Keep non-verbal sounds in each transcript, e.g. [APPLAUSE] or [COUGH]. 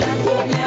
Thank you.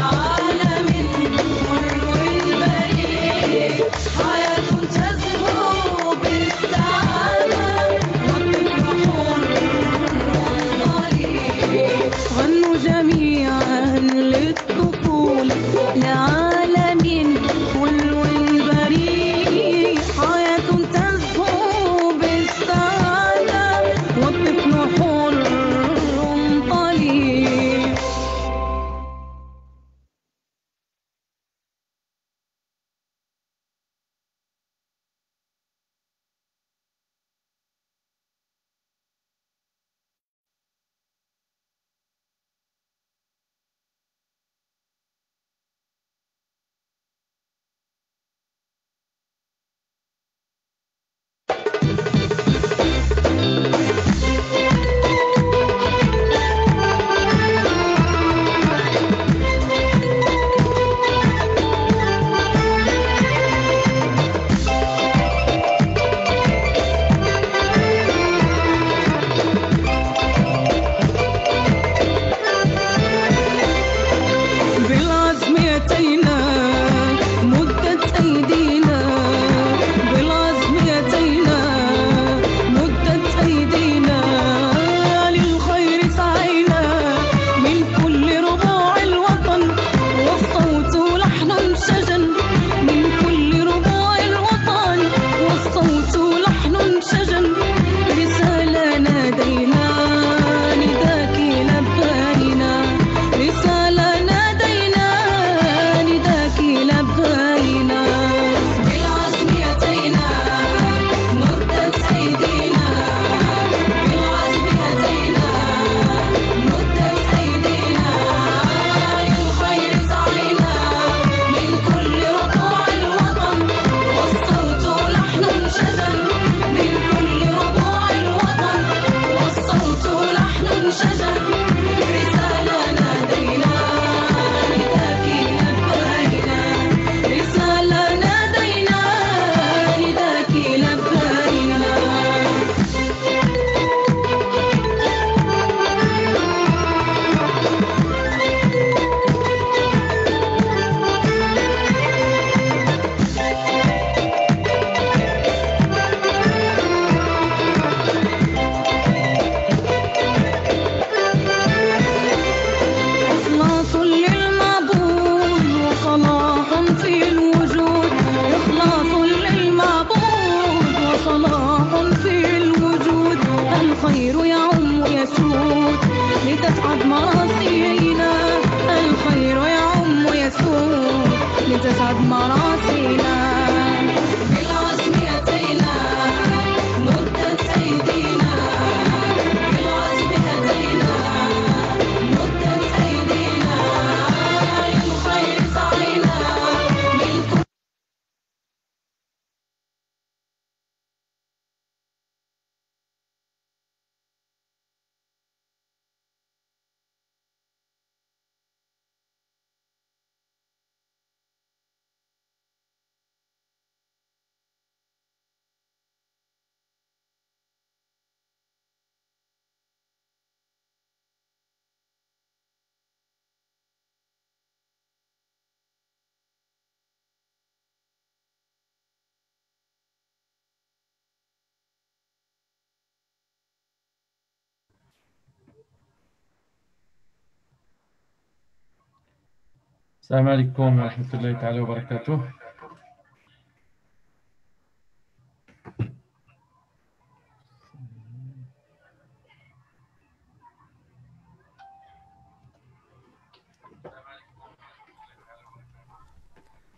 السلام عليكم ورحمة الله تعالى وبركاته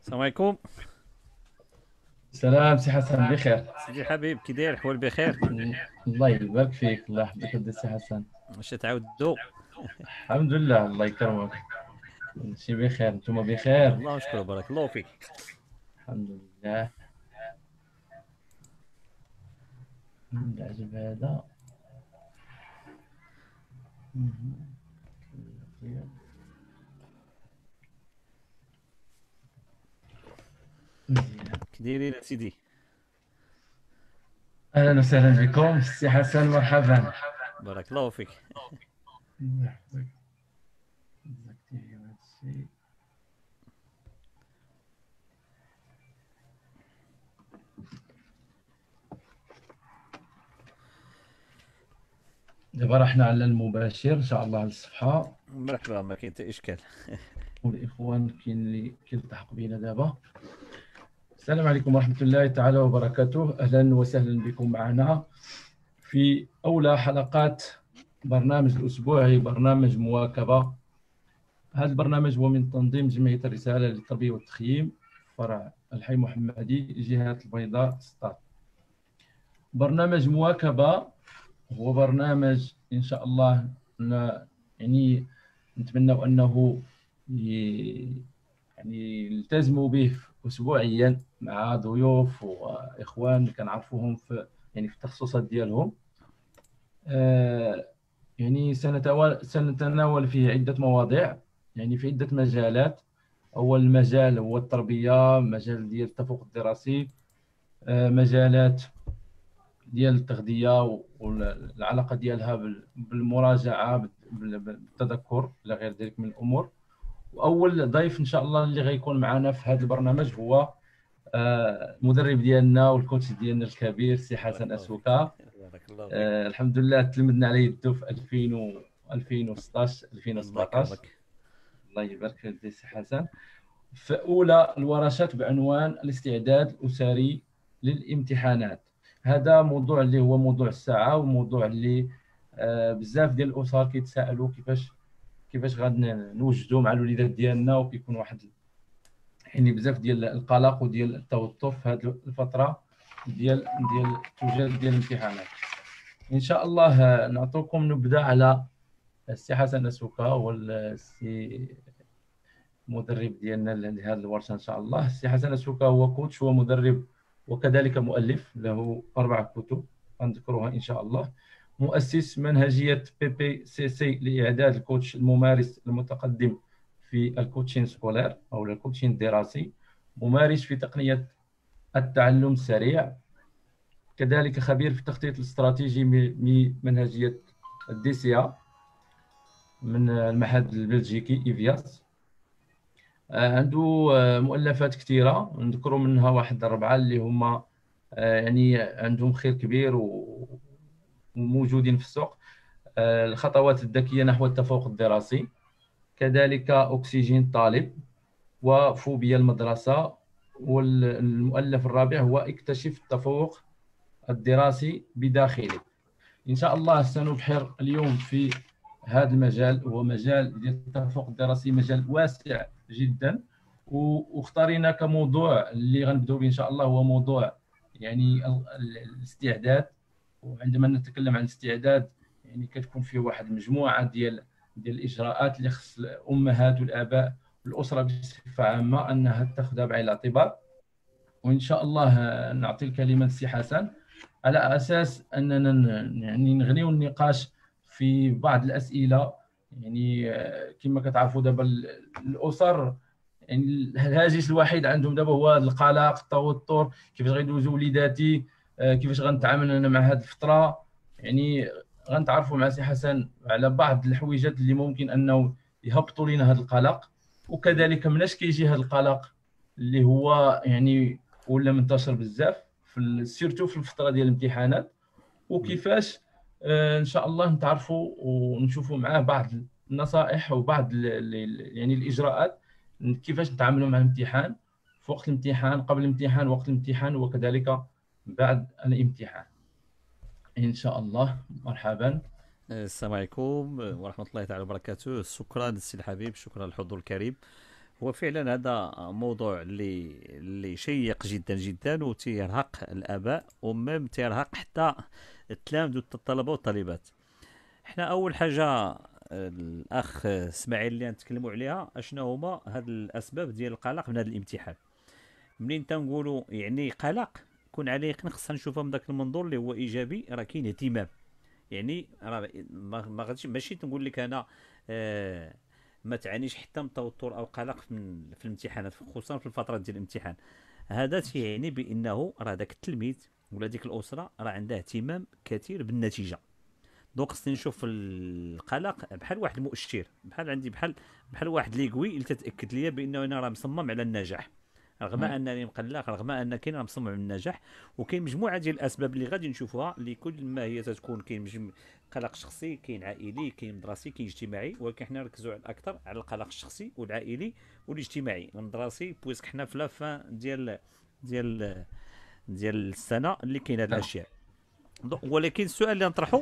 السلام عليكم السلام سي حسن بخير سيدي حبيب كي داير حوال بخير الله يبارك فيك الله يحفظك سي حسن واش تعاودوا الحمد لله الله يكرمك ماشي بخير نتوما بخير الله يشكر بارك الله فيك الحمد لله العجب هذا كديرين سيدي اهلا وسهلا بكم سي حسن مرحبا بارك الله فيك دابا راه رحنا على المباشر ان شاء الله على الصفحه مرحبا ما كاين حتى اشكال والاخوان كاين اللي كيلتحق بينا دابا السلام عليكم ورحمه الله تعالى وبركاته اهلا وسهلا بكم معنا في اولى حلقات برنامج الاسبوعي برنامج مواكبه هذا البرنامج هو من تنظيم جمعية الرسالة للتربية والتخييم فرع الحي محمدي جهة البيضاء 16 برنامج مواكبة هو برنامج إن شاء الله يعني نتمنى أنه يعني يلتزموا به أسبوعيا مع ضيوف وإخوان اللي كنعرفوهم في يعني في التخصصات ديالهم آه يعني سنتناول فيه عدة مواضيع يعني في عده مجالات اول مجال هو التربيه مجال ديال التفوق الدراسي آه، مجالات ديال التغذيه والعلاقه ديالها بالمراجعه بالتذكر الى غير ذلك من الامور واول ضيف ان شاء الله اللي غيكون معنا في هذا البرنامج هو آه، المدرب ديالنا والكوتش ديالنا الكبير سي حسن اسوكا آه، الحمد لله تلمدنا عليه يدو في 2000 و 2016 2017 الله يبارك في السي حسن فاولى الورشات بعنوان الاستعداد الاسري للامتحانات هذا موضوع اللي هو موضوع الساعه وموضوع اللي آه، بزاف ديال الاسر كيتسائلوا كيفاش كيفاش غنوجدوا مع الوليدات ديالنا وكيكون واحد يعني بزاف ديال القلق وديال التوتر في هذه الفتره ديال ديال التوجد ديال الامتحانات ان شاء الله آه، نعطيكم نبدا على السي حسن السوكا هو السي مدرب ديالنا لهذه الورشه ان شاء الله السي حسن السوكا هو كوتش ومدرب وكذلك مؤلف له اربع كتب غنذكروها ان شاء الله مؤسس منهجيه بي بي سي سي لاعداد الكوتش الممارس المتقدم في الكوتشين سكولير او الكوتشين الدراسي ممارس في تقنيه التعلم السريع كذلك خبير في التخطيط الاستراتيجي من منهجيه الدي سي من المعهد البلجيكي ايفياس آه، عنده آه، مؤلفات كثيره نذكروا منها واحد اربعه اللي هما آه، يعني عندهم خير كبير وموجودين في السوق الخطوات الذكيه نحو التفوق الدراسي كذلك اكسجين الطالب وفوبيا المدرسه والمؤلف الرابع هو اكتشف التفوق الدراسي بداخلك ان شاء الله سنبحر اليوم في هذا المجال هو مجال ديال التفوق الدراسي مجال واسع جدا واختارينا كموضوع اللي غنبداو به ان شاء الله هو موضوع يعني الاستعداد وعندما نتكلم عن الاستعداد يعني كتكون فيه واحد المجموعه ديال ديال الاجراءات اللي خص الامهات والاباء والاسره بصفه عامه انها تاخذها بعين الاعتبار وان شاء الله نعطي الكلمه للسي حسن على اساس اننا يعني نغنيو النقاش في بعض الاسئله يعني آه، كما كتعرفوا دابا الاسر يعني الهاجس الوحيد عندهم دابا هو القلق التوتر كيفاش غيدوزوا وليداتي آه، كيفاش غنتعامل انا مع هذه الفتره يعني غنتعرفوا مع سي حسن على بعض الحويجات اللي ممكن انه يهبطوا لنا هذا القلق وكذلك مناش كيجي هذا القلق اللي هو يعني ولا منتشر بزاف في سيرتو في الفتره ديال الامتحانات وكيفاش آه، ان شاء الله نتعرفوا ونشوفوا معاه بعض النصائح وبعض يعني الاجراءات كيفاش نتعاملوا مع الامتحان في وقت الامتحان قبل الامتحان وقت الامتحان وكذلك بعد الامتحان ان شاء الله مرحبا السلام عليكم ورحمه الله تعالى وبركاته شكرا السي الحبيب شكرا للحضور الكريم هو فعلا هذا موضوع اللي اللي شيق جدا جدا وتيرهق الاباء ومام تيرهق حتى التلامذ والطلبه والطالبات حنا اول حاجه الاخ اسماعيل اللي نتكلموا عليها اشنو هما هاد الاسباب ديال القلق من هذا الامتحان منين تنقولوا يعني قلق كون عليه خصنا نشوفه من ذاك المنظور اللي هو ايجابي راه كاين اهتمام يعني راه ما غاديش ماشي تنقول لك انا آه ما تعانيش حتى من توتر او قلق في الامتحانات خصوصا في الفتره ديال الامتحان هذا تيعني بانه راه داك التلميذ ولا ديك الاسره راه عندها اهتمام كثير بالنتيجه دونك خصني نشوف القلق بحال واحد المؤشر بحال عندي بحال بحال واحد ليغوي اللي تتاكد ليا بانه انا راه مصمم على النجاح رغم انني مقلق رغم ان كاين راه مصمم النجاح وكاين مجموعه ديال الاسباب اللي غادي نشوفوها اللي كل ما هي تتكون كاين قلق شخصي كاين عائلي كاين مدرسي كاين اجتماعي ولكن حنا نركزوا على الاكثر على القلق الشخصي والعائلي والاجتماعي المدرسي بويسك حنا في لافان ديال ديال ديال السنه اللي كاين هاد نعم. الاشياء ولكن السؤال اللي نطرحه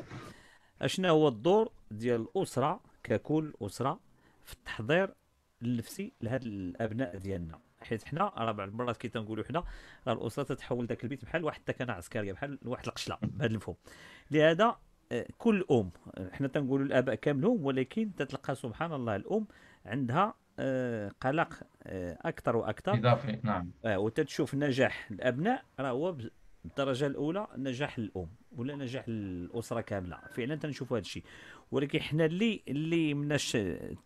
اشنا هو الدور ديال الاسره ككل اسره في التحضير النفسي لهاد الابناء ديالنا حيت حنا راه بعض المرات كي تنقولوا حنا راه الاسره تتحول ذاك البيت بحال واحد التكنه عسكريه بحال واحد القشله بهذا المفهوم لهذا آه، كل ام آه، حنا تنقولوا الاباء كاملهم ولكن تتلقى سبحان الله الام عندها آه، قلق اكثر واكثر اضافي نعم وتتشوف نجاح الابناء راه هو بالدرجه الاولى نجاح الام ولا نجاح الاسره كامله فعلا تنشوفوا هذا الشيء ولكن حنا اللي اللي مناش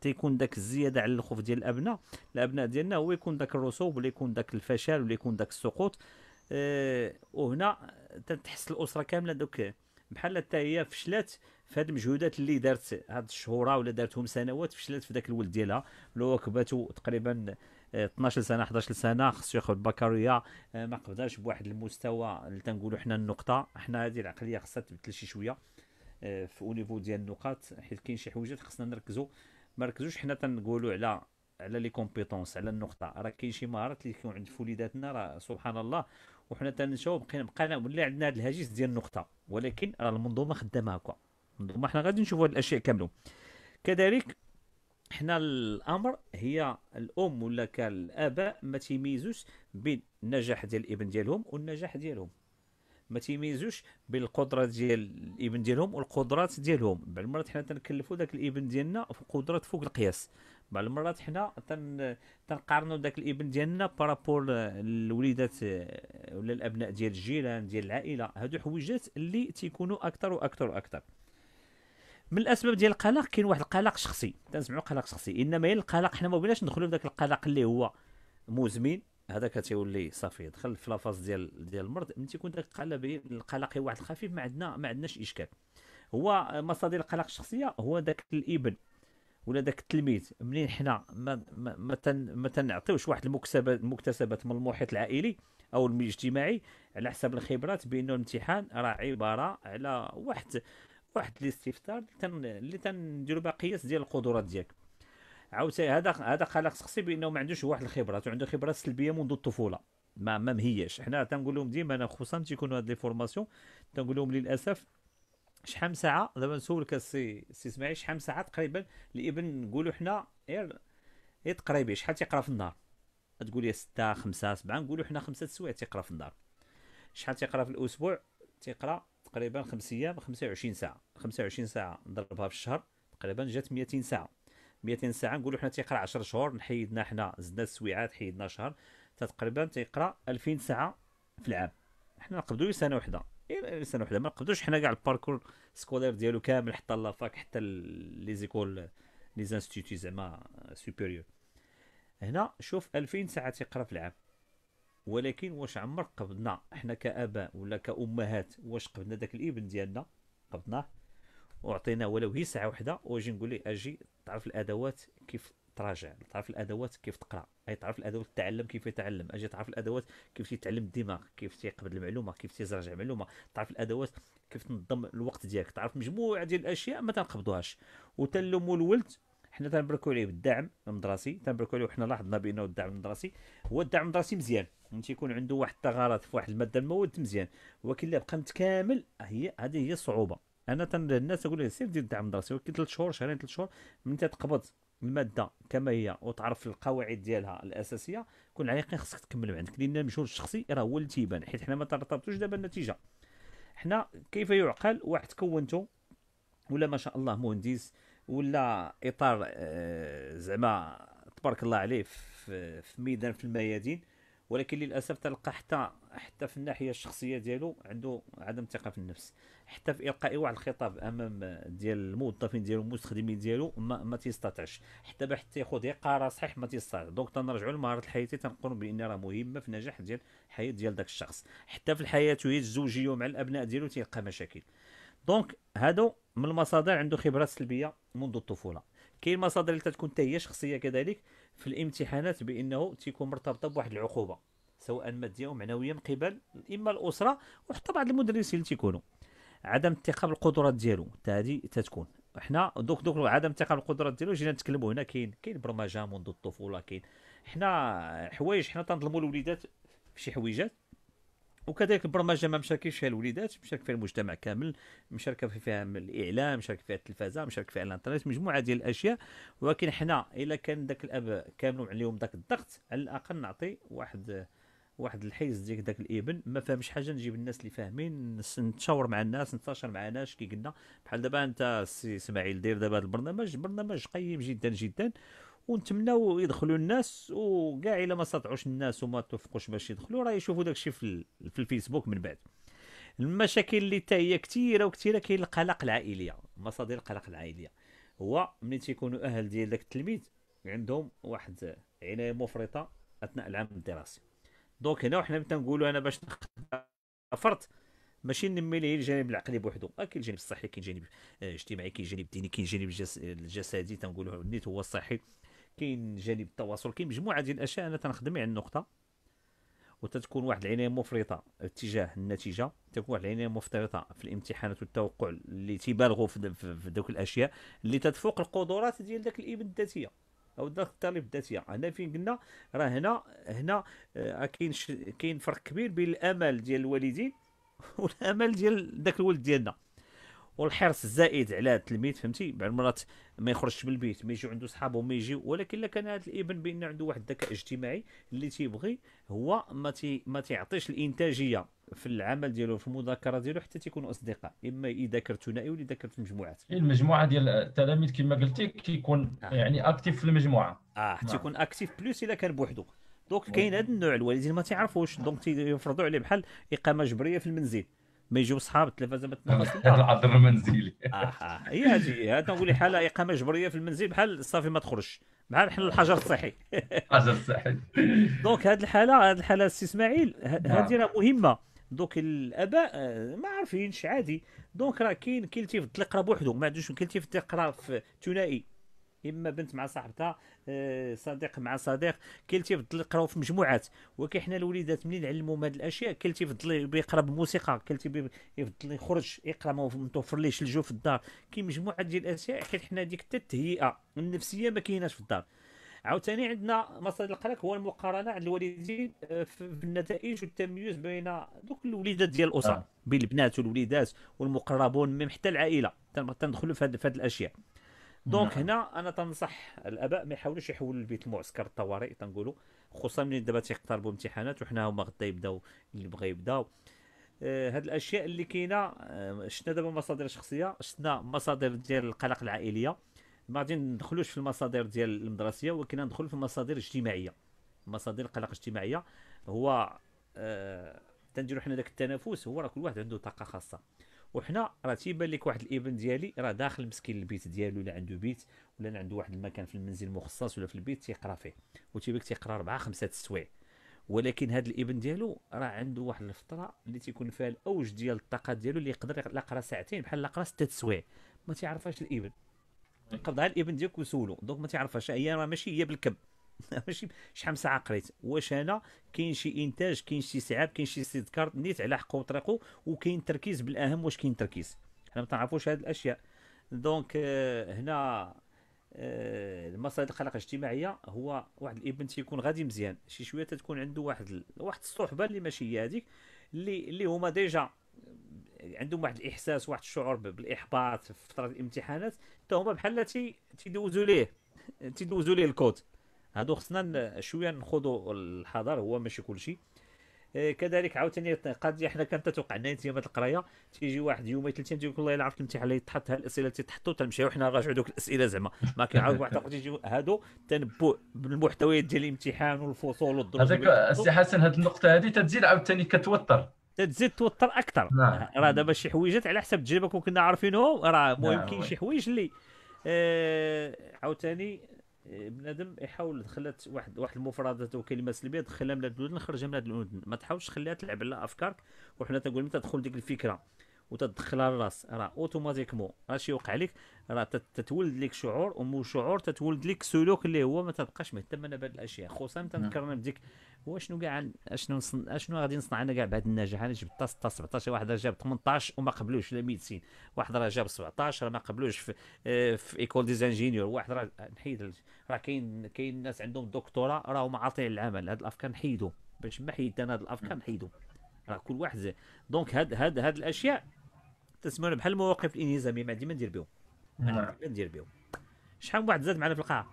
تيكون داك الزياده على الخوف ديال الابناء الابناء ديالنا هو يكون داك الرسوب ولا يكون داك الفشل ولا يكون داك السقوط أه وهنا تتحس الاسره كامله دوك بحال حتى هي فشلات في هاد المجهودات اللي دارت هاد الشهوره ولا دارتهم سنوات فشلات في ذاك الولد ديالها هو كباتو تقريبا 12 سنه 11 سنه خصو ياخذ البكالوريا آه، ما قدرش بواحد المستوى اللي تنقولوا حنا النقطه حنا هذه العقليه خصها تبدل شي شويه آه، في اونيفو ديال النقاط حيت كاين شي حوايج خصنا نركزوا ما ركزوش حنا تنقولوا على على لي كومبيتونس على النقطه راه كاين شي مهارات اللي كيكون عند وليداتنا راه سبحان الله وحنا تنشاو بقينا بقينا ولا عندنا هذا الهاجس ديال النقطه ولكن راه المنظومه خدامه هكا المنظومه حنا غادي نشوفوا هاد الاشياء كاملين كذلك حنا الامر هي الام ولا كالاباء ما تيميزوش بين النجاح ديال الابن ديالهم والنجاح ديالهم ما تيميزوش بين القدرات ديال الابن ديالهم والقدرات ديالهم بعض المرات حنا تنكلفوا ذاك الابن ديالنا في قدرات فوق القياس بعض المرات حنا تن تنقارنوا ذاك الابن ديالنا بارابور الوليدات ولا الابناء ديال الجيران ديال العائله هادو حويجات اللي تيكونوا اكثر واكثر واكثر من الاسباب ديال القلق كاين واحد القلق شخصي تنسمعوا قلق شخصي انما هي القلق حنا ما بغيناش ندخلوا في ذاك القلق اللي هو مزمن هذا كتولي صافي دخل في لافاز ديال ديال المرض ملي تيكون داك القلق القلق واحد الخفيف ما عندنا ما عندناش اشكال هو مصادر القلق الشخصيه هو داك الابن ولا داك التلميذ منين حنا ما ما ما تنعطيوش واحد المكتسبات المكتسبات من المحيط العائلي او الاجتماعي على حسب الخبرات بانه الامتحان راه عباره على واحد واحد الاستفسار اللي تنديروا بها قياس ديال القدرات ديالك عاوتاني هذا هذا قلق شخصي بانه ما عندوش واحد الخبره عنده خبره سلبيه منذ الطفوله ما ما مهياش حنا تنقول لهم ديما انا خصوصا تيكونوا هاد لي فورماسيون تنقول لهم للاسف شحال من ساعه دابا نسولك السي سي اسماعيل شحال من ساعه تقريبا الابن نقولوا حنا غير غير تقريبي شحال تيقرا في النهار تقول لي 6 5 7 نقولوا حنا 5 سوايع تيقرا في النهار شحال تيقرا في الاسبوع تيقرا تقريبا 5 ايام 25 ساعه 25 ساعه نضربها في الشهر تقريبا جات 200 ساعه 200 ساعه نقولوا حنا تيقرا 10 شهور نحيدنا حنا زدنا السويعات حيدنا شهر تقريبا تيقرا 2000 ساعه في العام حنا نقبدوا سنه وحده إيه، سنه وحده ما نقبدوش حنا كاع الباركور سكولير ديالو كامل حتى لافاك حتى لي زيكول لي زانستيتي زعما سوبيريور هنا شوف 2000 ساعه تيقرا في العام ولكن واش عمرك قبضنا حنا كاباء ولا كامهات واش قبضنا داك الابن ديالنا قبضناه وعطيناه ولو هي ساعه وحده واجي نقول ليه اجي تعرف الادوات كيف تراجع تعرف الادوات كيف تقرا اي تعرف الادوات التعلم كيف يتعلم اجي تعرف الادوات كيف تتعلم الدماغ كيف تيقبل المعلومه كيف تيزرع المعلومه تعرف الادوات كيف تنظم الوقت ديالك تعرف مجموعه ديال الاشياء ما تنقبضوهاش وتلوم الولد حنا تنبركو عليه بالدعم المدرسي تنبركو عليه وحنا لاحظنا بانه الدعم المدرسي هو الدعم المدرسي مزيان من تيكون عنده واحد الثغرات في واحد الماده المواد مزيان ولكن اللي بقى متكامل هي هذه هي الصعوبه انا تنرى الناس اقول لك سير دير الدعم الدراسي ولكن ثلاث شهور شهرين ثلاث شهور من تقبض الماده كما هي وتعرف القواعد ديالها الاساسيه كون على يقين خصك تكمل من عندك لان المجهود الشخصي راه هو اللي تيبان حيت حنا ما ترتبطوش دابا النتيجه حنا كيف يعقل واحد كونته ولا ما شاء الله مهندس ولا اطار آه، زعما تبارك الله عليه في, في ميدان في الميادين ولكن للاسف تلقى حتى حتى في الناحيه الشخصيه ديالو عنده عدم ثقه في النفس حتى في القاء واحد الخطاب امام ديال الموظفين ديالو المستخدمين ديالو ما, ما تيستطعش حتى باش تاخذ قرار صحيح ما تيستطع دونك تنرجعوا لمهاره الحياتيه تنقولوا بان راه مهمه في نجاح ديال الحياه ديال داك الشخص حتى في الحياه الزوجيه مع الابناء ديالو تيلقى مشاكل دونك هادو من المصادر عنده خبرات سلبيه منذ الطفوله كاين مصادر اللي تكون حتى هي شخصيه كذلك في الامتحانات بانه تيكون مرتبطه بواحد العقوبه سواء ماديه معنويه من قبل اما الاسره وحتى بعض المدرسين اللي تيكونوا عدم الثقه بالقدرات ديالو حتى هذه تتكون حنا دوك دوك عدم الثقه بالقدرات ديالو جينا نتكلموا هنا كاين كاين برمجه منذ الطفوله كاين حنا حوايج حنا تنظلموا الوليدات في شي حويجات وكذلك البرمجه ما مشاركينش فيها الوليدات مشارك فيها المجتمع كامل مشاركه فيها الاعلام مشارك فيها التلفازه مشارك فيها الانترنت مجموعه ديال الاشياء ولكن حنا الا كان ذاك الاب كامل عليهم ذاك الضغط على الاقل نعطي واحد واحد الحيز ديك داك الابن ما فاهمش حاجه نجيب الناس اللي فاهمين نتشاور مع الناس نتشاور مع الناس كي قلنا بحال دابا انت سي اسماعيل دير دابا هذا البرنامج برنامج قيم جدا جدا ونتمناو يدخلوا الناس وكاع الا ما استطعوش الناس وما توفقوش باش يدخلوا راه يشوفوا داك في, في الفيسبوك من بعد المشاكل اللي حتى هي كثيره وكثيره كاين القلق العائليه مصادر القلق العائليه هو ملي تيكونوا اهل ديال داك التلميذ عندهم واحد عنايه مفرطه اثناء العام الدراسي دونك هنا وحنا مثلا نقولوا انا باش فرط ماشي نمي لي الجانب العقلي بوحدو آه، كاين الجانب الصحي كاين الجانب الاجتماعي آه، كاين الجانب الديني كاين الجانب الجسدي تنقولوا نيت هو الصحي كاين جانب التواصل كاين مجموعه ديال الاشياء انا تنخدم على النقطه وتتكون واحد العنايه مفرطه اتجاه النتيجه تكون واحد العنايه مفرطه في الامتحانات والتوقع اللي تيبالغوا في, دوك الاشياء اللي تتفوق القدرات ديال ذاك الابن الذاتيه او الضغط التالي الذاتيه هنا فين قلنا راه هنا هنا آه، كاين كاين فرق كبير بين الامل ديال الوالدين [LAUGHS] والامل ديال داك الولد ديالنا والحرص الزائد على التلميذ فهمتي بعض المرات ما يخرجش من البيت ما يجيو عنده صحابه ما يجيو ولكن الا كان هذا الابن بان عنده واحد الذكاء اجتماعي اللي تيبغي هو ما تي ما تيعطيش الانتاجيه في العمل ديالو في المذاكره ديالو حتى تيكونوا اصدقاء اما يذاكر ثنائي ولا يذاكر في المجموعات يعني المجموعه ديال التلاميذ كما قلتي كيكون آه. يعني اكتيف في المجموعه اه نعم. تيكون اكتيف بلوس الا كان بوحدو دونك كاين هذا النوع الوالدين ما تيعرفوش دونك تيفرضوا عليه بحال اقامه جبريه في المنزل ما يجيو صحاب التلفازه ما [LAUGHS] تنقص هذا العذر المنزلي اه, آه، هي هذه هذا نقول حاله اقامه جبريه في المنزل بحال صافي ما تخرجش بحال حنا الحجر الصحي الحجر الصحي [LAUGHS] دونك هذه الحاله هذه الحاله السي اسماعيل هذه نعم. راه مهمه دوك الاباء آه، ما عارفينش عادي دونك راه كاين كيلتي في الطليق راه بوحدو ما عندوش كيلتي في الطليق راه في ثنائي اما بنت مع صاحبتها آه، صديق مع صديق كيلتي في يقراو في مجموعات ولكن حنا الوليدات ملي نعلموهم هاد الاشياء كيلتي في يقرا بالموسيقى كيلتي يفضل يخرج يقرا ما متوفر ليش الجو في الدار كاين مجموعه ديال الاشياء حيت حنا ديك التهيئه النفسيه ما كايناش في الدار عاوتاني عندنا مصادر القلق هو المقارنه عند الوالدين آه، في النتائج والتمييز بين دوك الوليدات ديال الاسر آه. بين البنات والوليدات والمقربون ميم حتى العائله تندخلوا في هذه الاشياء دونك نعم. هنا انا تنصح الاباء ما يحاولوش يحولوا البيت معسكر الطوارئ تنقولوا خصوصا ملي دابا تيقتربوا امتحانات وحنا هما غدا يبداو اللي بغا يبداو آه، هاد الاشياء اللي كاينه آه، شفنا دابا مصادر شخصيه شفنا مصادر ديال القلق العائليه ما غادي ندخلوش في المصادر ديال المدرسيه ولكن ندخل في المصادر الاجتماعيه مصادر القلق الاجتماعيه هو آه تنديرو حنا داك التنافس هو راه كل واحد عنده طاقه خاصه وحنا راه تيبان لك واحد الابن ديالي راه داخل مسكين البيت ديالو ولا عنده بيت ولا عنده واحد المكان في المنزل مخصص ولا في البيت تيقرا فيه وتيبان تيقرا اربعه خمسه السوايع ولكن هذا الابن ديالو راه عنده واحد الفتره اللي تيكون فيها الاوج ديال الطاقه ديالو اللي يقدر لا قرا ساعتين بحال لا قرا سته سوايع ما تيعرفهاش الابن على الابن ديالك وسولو دونك ما تعرفهاش هي راه ماشي هي بالكب [LAUGHS] ماشي شحال من ساعه قريت واش انا كاين شي انتاج كاين شي استيعاب كاين شي استذكار نيت على حقه وطريقه وكاين تركيز بالاهم واش كاين تركيز حنا ما تعرفوش هذه الاشياء دونك آه هنا آه المصادر القلق الاجتماعيه هو واحد الابن تيكون غادي مزيان شي شويه تتكون عنده واحد واحد الصحبه اللي ماشي هي هذيك اللي اللي هما ديجا عندهم واحد الاحساس واحد الشعور بالاحباط في فتره الامتحانات حتى هما بحال تيدوزوا ليه تيدوزوا ليه الكود هادو خصنا شويه نخوضوا الحذر هو ماشي كلشي آه، كذلك عاوتاني قضيه حنا كانت توقع لنا يوم القرايه تيجي واحد يوم ثلاثه تيقول والله الا عرفت الامتحان اللي يتحط الاسئله اللي تحطوا تنمشيو حنا نراجعوا دوك الاسئله زعما ما كيعاود واحد اخر تيجي هادو تنبؤ بالمحتويات ديال الامتحان والفصول والدروس هذاك السي حسن هذه النقطه هذه تزيد عاوتاني كتوتر تزيد توتر اكثر نعم. آه، راه دابا شي حويجات على حسب تجربه كنا عارفينهم راه المهم نعم، كاين شي حويج اللي آه عاوتاني آه، بنادم يحاول دخلت واحد واحد المفردات وكلمه سلبيه دخلها من هاد الاذن خرجها من هاد الاذن ما تحاولش تخليها تلعب على افكارك وحنا تنقول ملي تدخل ديك الفكره وتدخلها للراس راه اوتوماتيكمون اش يوقع لك راه تتولد لك شعور ومو شعور تتولد لك سلوك اللي هو ما تبقاش مهتم انا بهذ الاشياء خصوصا تنكرنا نعم. بديك هو شنو كاع اشنو اشنو غادي نصنع انا كاع بهذا النجاح انا جبت 16 17 واحد راه جاب 18 وما قبلوش لا ميدسين واحد راه جاب 17 راه ما قبلوش في, اه في ايكول ديزانجينيور واحد راه نحيد راه كاين كاين ناس عندهم دكتوراه راهم عاطين العمل هاد الافكار نحيدهم باش ما حيدنا هاد الافكار نعم. نحيدهم راه كل واحد زي. دونك هاد هاد هاد الاشياء تسمون بحال المواقف الانهزاميه ما عندي ما ندير بهم نعم. ما ندير بهم شحال من واحد زاد معنا في القاعه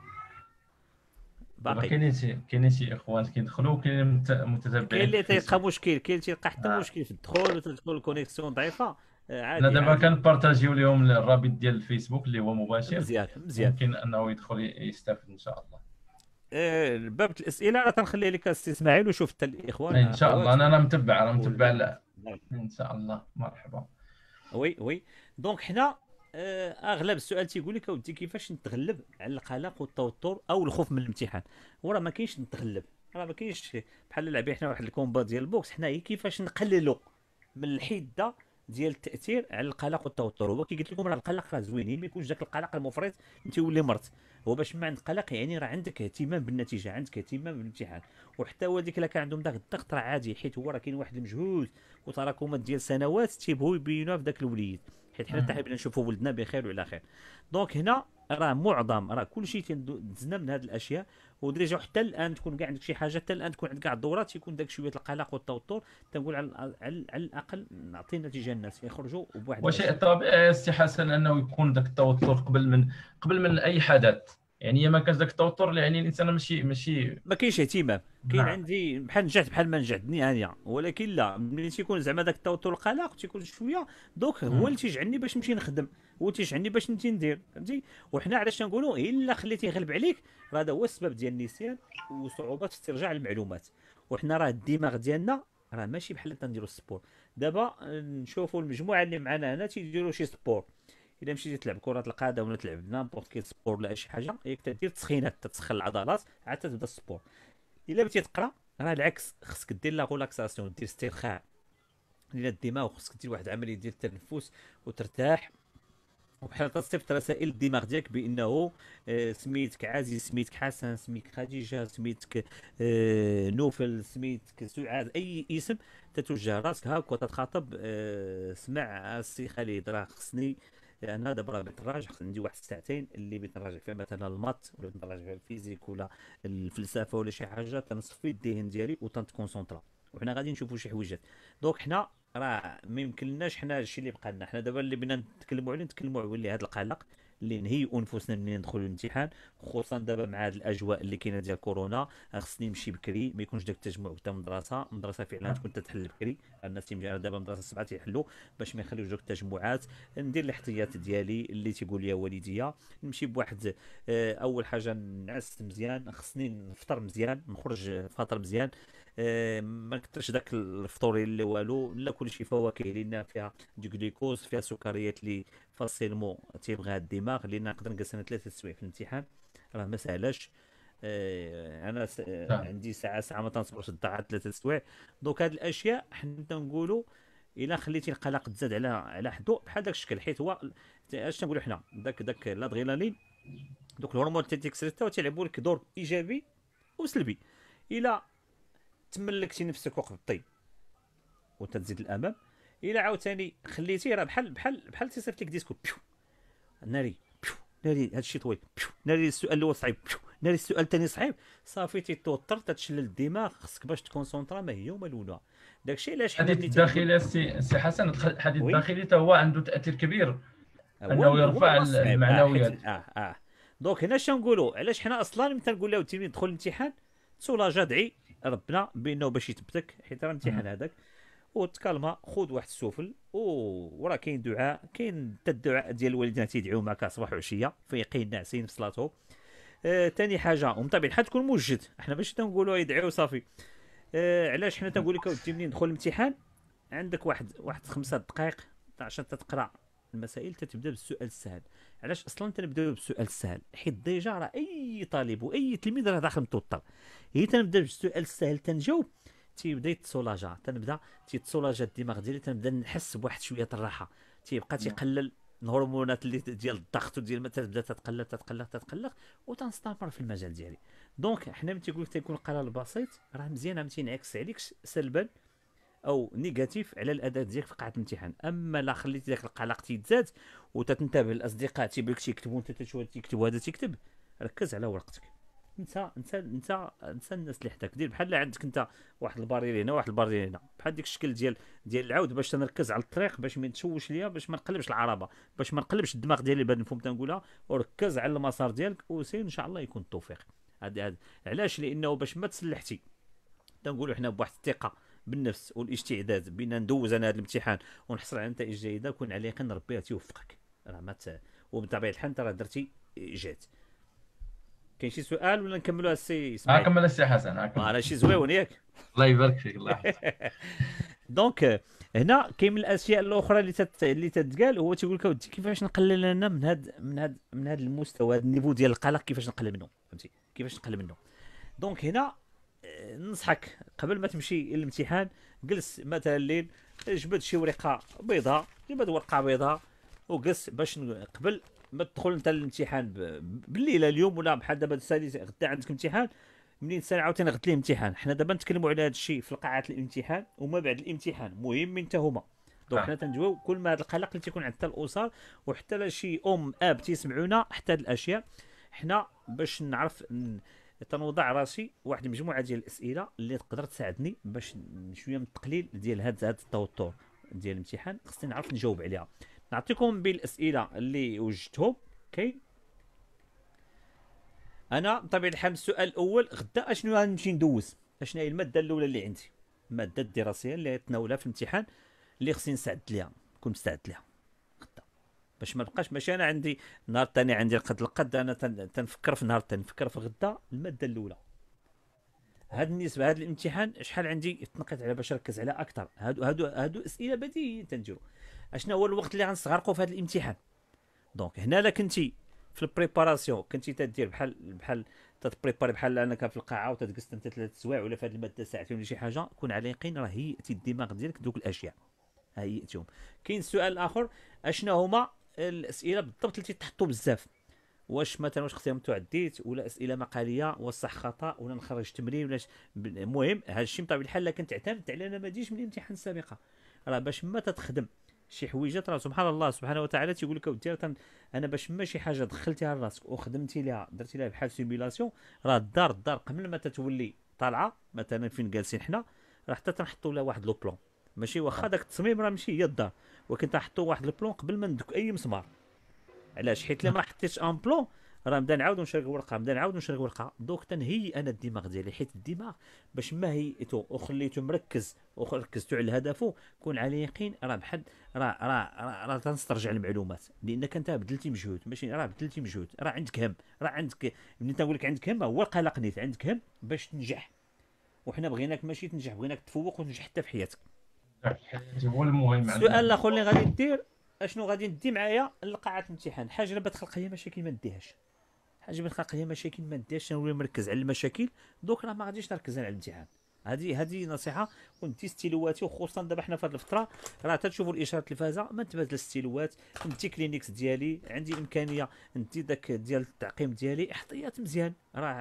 باقي كاينين شي كاينين شي اخوان كيدخلوا وكاينين متتبعين كاين اللي تيلقى مشكل كاين اللي تيلقى حتى آه. مشكل في الدخول وتدخل الكونيكسيون ضعيفه آه، عادي انا دابا كنبارطاجيو لهم الرابط ديال الفيسبوك اللي هو مباشر مزيان مزيان ممكن انه يدخل يستافد ان شاء الله باب الاسئله راه تنخلي لك السي اسماعيل وشوف حتى الاخوان ان شاء الله انا انا متبع انا متبع لا نعم. ان شاء الله مرحبا وي وي دونك حنا آه، اغلب السؤال تيقول لك اودي كيفاش نتغلب على القلق والتوتر او الخوف من الامتحان وراه ما كاينش نتغلب راه ما كاينش بحال لاعبين حنا واحد الكومبا ديال البوكس حنا هي كيفاش نقللوا من الحده ديال التاثير على القلق والتوتر هو كي قلت لكم راه القلق راه زوينين ما يكونش ذاك القلق المفرط انت ولي مرت هو باش ما عندك قلق يعني راه عندك اهتمام بالنتيجه عندك اهتمام بالامتحان وحتى هو ديك كان عندهم ضغط الضغط راه عادي حيت هو راه كاين واحد المجهود وتراكمات ديال سنوات تيبغوا يبينوها في ذاك الوليد حيت حنا حتى نشوفوا ولدنا بخير وعلى خير دونك هنا راه معظم راه كل شيء تندزنا من هذه الاشياء ودرجة حتى الان تكون كاع عندك شي حاجه حتى الان تكون عندك كاع الدورات تيكون داك شويه القلق والتوتر تنقول على, على, الاقل نعطي نتيجه الناس يخرجوا بواحد وشيء طبيعي سي حسن انه يكون داك التوتر قبل من قبل من اي حدث يعني ما كانش ذاك التوتر يعني الانسان ماشي ماشي ما كاينش اهتمام كاين نعم. عندي بحال نجحت بحال ما نجحت النهايه ولكن لا ملي تيكون زعما ذاك التوتر القلق تيكون شويه دوك هو اللي تيجعلني باش نمشي نخدم وتيجعني باش انت ندير فهمتي وحنا علاش نقولوا الا خليتي يغلب عليك راه هذا هو السبب ديال النسيان وصعوبه استرجاع المعلومات وحنا راه الدماغ ديالنا راه ماشي بحال تنديروا السبور دابا نشوفوا المجموعه اللي معنا هنا تيديروا شي سبور الا مشيتي تلعب كره القدم ولا تلعب نامبورت كي سبور ولا شي حاجه ياك تدير تسخينات تسخن العضلات عاد تبدا السبور الا بغيتي تقرا راه العكس خصك دير لا ريلاكساسيون دير استرخاء لان الدماغ خصك دير واحد العمليه ديال التنفس وترتاح وحتى تصيفط رسائل الدماغ ديالك بانه آه، سميتك عزيز سميتك حسن سميتك خديجه سميتك آه، نوفل سميتك سعاد اي اسم تتوجه راسك هاك وتتخاطب آه، سمع السي خالد راه خصني انا دابا راه بنتراجع خصني واحد الساعتين اللي بنتراجع فيها مثلا المات ولا بنتراجع فيها الفيزيك ولا الفلسفه ولا شي حاجه تنصفي الذهن ديالي وتنكونسونطرا وحنا غادي نشوفوا شي حويجات دونك حنا راه ما يمكنناش حنا الشيء اللي بقى لنا حنا دابا اللي بنا نتكلموا عليه نتكلموا على هذا القلق اللي نهيئوا نفوسنا ملي ندخلوا الامتحان خصوصا دابا مع هذه الاجواء اللي كاينه ديال كورونا خصني نمشي بكري ما يكونش داك التجمع حتى المدرسه المدرسه فعلا نعم. تكون تتحل بكري الناس تيمشي دابا المدرسه السبعه تيحلوا باش ما يخليوش دوك التجمعات ندير الاحتياط ديالي اللي تيقول لي والديا نمشي بواحد آه، اول حاجه نعس مزيان خصني نفطر مزيان نخرج فطر مزيان آه، ما كثرش داك الفطور اللي والو لا كلشي فواكه لان فيها جلوكوز فيها سكريات اللي فاسيلمون تيبغيها الدماغ لان نقدر نجلس انا ثلاثه سوايع في الامتحان راه ما سهلاش آه، انا س... نعم. عندي ساعه ساعه ما تنصبرش تضيع ثلاثه سوايع دونك هاد الاشياء حنا تنقولوا الا خليتي القلق تزاد على على حدو بحال داك الشكل حيت هو اش تنقولوا حنا داك داك الادرينالين دوك الهرمون تيتيكسريتا حتى تيلعبوا لك دور ايجابي وسلبي الا تملكتي نفسك وقت الطيب وتزيد الامام الى عاوتاني خليتي راه بحال بحال بحال تيصيفط لك ديسكو بيو ناري بيو ناري هذا الشيء طويل بيو ناري السؤال الاول صعيب بيو ناري السؤال الثاني صعيب صافي تيتوتر تتشلل الدماغ خصك باش تكونسونطرا ما هي وما الاولى داك الشيء علاش الحديث الداخلي سي سي حسن الحديث الداخلي حتى هو عنده تاثير كبير آه، انه يرفع آه، المعنويات اه اه, دونك هنا شنو نقولوا علاش حنا اصلا مثلا نقول له تيمين دخل الامتحان تسولا جدعي ربنا بانه باش يثبتك حيت راه امتحان هذاك وتكالما خذ واحد السفل وراه كاين دعاء كاين حتى الدعاء ديال الوالدين تيدعيو معك صباح وعشيه فيقين ناعسين في صلاته ثاني آه حاجه ومن طبيعه الحال تكون موجد احنا باش تنقولوا يدعيو صافي آه علاش حنا تنقول لك اودي منين ندخل الامتحان عندك واحد واحد خمسة دقائق عشان تقرا المسائل تتبدا بالسؤال السهل علاش اصلا تنبداو بالسؤال السهل حيت ديجا راه اي طالب واي تلميذ راه داخل متوتر هي تنبدا بالسؤال السهل تنجاوب تيبدا يتسولاجا تنبدا تيتسولاجا الدماغ ديالي تنبدا نحس بواحد شويه الراحه تيبقى نعم. تيقلل الهرمونات اللي ديال الضغط وديال ما تبدا تتقلق تتقلق تتقلق وتنستمر في المجال ديالي دونك حنا ملي تيقول لك تيكون القرار البسيط راه مزيان عم تينعكس عليك سلبا او نيجاتيف على الاداء ديالك في قاعه الامتحان اما لا خليتي داك القلق تيتزاد وتتنتبه الاصدقاء تيبان لك تيكتبوا انت تشوف تيكتب هذا تيكتب ركز على ورقتك انت انت انت انت الناس اللي حداك دير بحال عندك انت واحد البارير هنا واحد البارير هنا بحال ديك الشكل ديال ديال العود باش تنركز على الطريق باش ما تشوش ليا باش ما نقلبش العربه باش ما نقلبش الدماغ ديالي بهذا الفم تنقولها وركز على المسار ديالك وسير ان شاء الله يكون التوفيق هذا علاش لانه باش ما تسلحتي تنقولوا حنا بواحد الثقه بالنفس والاستعداد بان ندوز انا هذا الامتحان ونحصل على نتائج جيده كون على يقين ربي يوفقك راه ما وبطبيعه الحال انت راه درتي آه، جات كاين شي سؤال ولا نكملوا السي اسماعيل نكمل السي حسن آه، راه شي زويون ياك [LAUGHS] الله يبارك فيك الله يحفظك دونك [LAUGHS] آه، هنا كاين من الاشياء الاخرى اللي تت... اللي تتقال هو تيقول لك كيفاش نقلل انا من هذا من هذا من هذا المستوى هذا النيفو ديال القلق كيفاش نقلل منه فهمتي كيفاش نقلل منه دونك هنا ننصحك قبل ما تمشي للامتحان جلس مثلا الليل جبد شي ورقه بيضاء جبد ورقه بيضاء وجلس باش قبل ما تدخل انت للامتحان بالليله اليوم ولا بحال دابا غدا عندك امتحان منين سال عاوتاني غد الامتحان حنا دابا نتكلموا على هذا الشيء في القاعات الامتحان وما بعد الامتحان مهمين حتى هما دونك نعم. حنا تنجاوب كل ما هذا القلق اللي تيكون عند حتى الاسر وحتى لا شي ام اب تيسمعونا حتى هاد الاشياء حنا باش نعرف تنوضع راسي واحد المجموعه ديال الاسئله اللي تقدر تساعدني باش شويه من التقليل ديال هذا التوتر ديال الامتحان خصني نعرف نجاوب عليها نعطيكم بالاسئله اللي وجدتهم كاين انا بطبيعه الحال السؤال الاول غدا اشنو غنمشي ندوز اشنا هي الماده الاولى اللي عندي الماده الدراسيه اللي تناولها في الامتحان اللي خصني نستعد ليها نكون مستعد ليها باش ما نبقاش ماشي انا عندي نهار الثاني عندي القد القد انا تنفكر في نهار الثاني نفكر في غدا الماده الاولى هاد النسبه هاد الامتحان شحال عندي تنقيت على باش نركز على اكثر هادو هادو هادو اسئله بديهيه تنديرو اشنا هو الوقت اللي غنستغرقو في هاد الامتحان دونك هنا لا كنتي في البريباراسيون كنتي تدير بحال بحال تتبريباري بحال انك في القاعه وتتقص انت ثلاث سوايع ولا في هذه الماده ساعتين ولا شي حاجه كون على يقين راه هيئتي الدماغ ديالك دوك الاشياء هيئتهم كاين سؤال اخر اشنا هما الاسئله بالضبط اللي تحطوا بزاف واش مثلا واش خصهم تعديت ولا اسئله مقاليه واش صح خطا ولا نخرج تمرين ولا المهم هذا الشيء بطبيعه الحال لكن تعتمد على انا ما تجيش من الامتحان السابقه راه باش ما تتخدم شي حويجات راه سبحان الله سبحانه وتعالى تيقول لك اودي انا باش ما شي حاجه دخلتيها لراسك وخدمتي ليها درتي ليها بحال سيميلاسيون راه الدار الدار قبل ما تتولي طالعه مثلا فين جالسين حنا راه حتى تنحطوا لها واحد لو بلون ماشي واخا آه. داك التصميم راه ماشي هي الدار ولكن تنحطوا واحد البلون قبل ما ندك اي مسمار علاش حيت لما حطيتش ان بلون راه نبدا نعاود نشرق ورقه نبدا نعاود نشرق ورقه دوك تنهي انا الدماغ ديالي حيت الدماغ باش ما هي وخليته مركز وركزتو على هدفه كون على يقين راه بحد راه راه راه تنسترجع المعلومات لانك انت بدلتي مجهود ماشي راه بدلتي مجهود راه عندك هم راه عندك ملي تنقول لك عندك هم هو القلق نيت عندك هم باش تنجح وحنا بغيناك ماشي تنجح بغيناك تفوق وتنجح حتى في حياتك هو المهم السؤال الاخر اللي غادي دير اشنو غادي ندي معايا لقاعه الامتحان حاجه اللي بتخلق ليا مشاكل ما نديهاش حاجه بتخلق ليا مشاكل ما نديهاش نولي مركز على المشاكل دوك راه ما غاديش نركز على الامتحان هذه هذه نصيحه كنتي ستيلواتي وخصوصا دابا حنا في هذه الفتره راه تتشوفوا الاشاره التلفازه ما نتبادل الستيلوات نتي كلينيكس ديالي عندي امكانيه نتي داك ديال التعقيم ديالي احتياط مزيان راه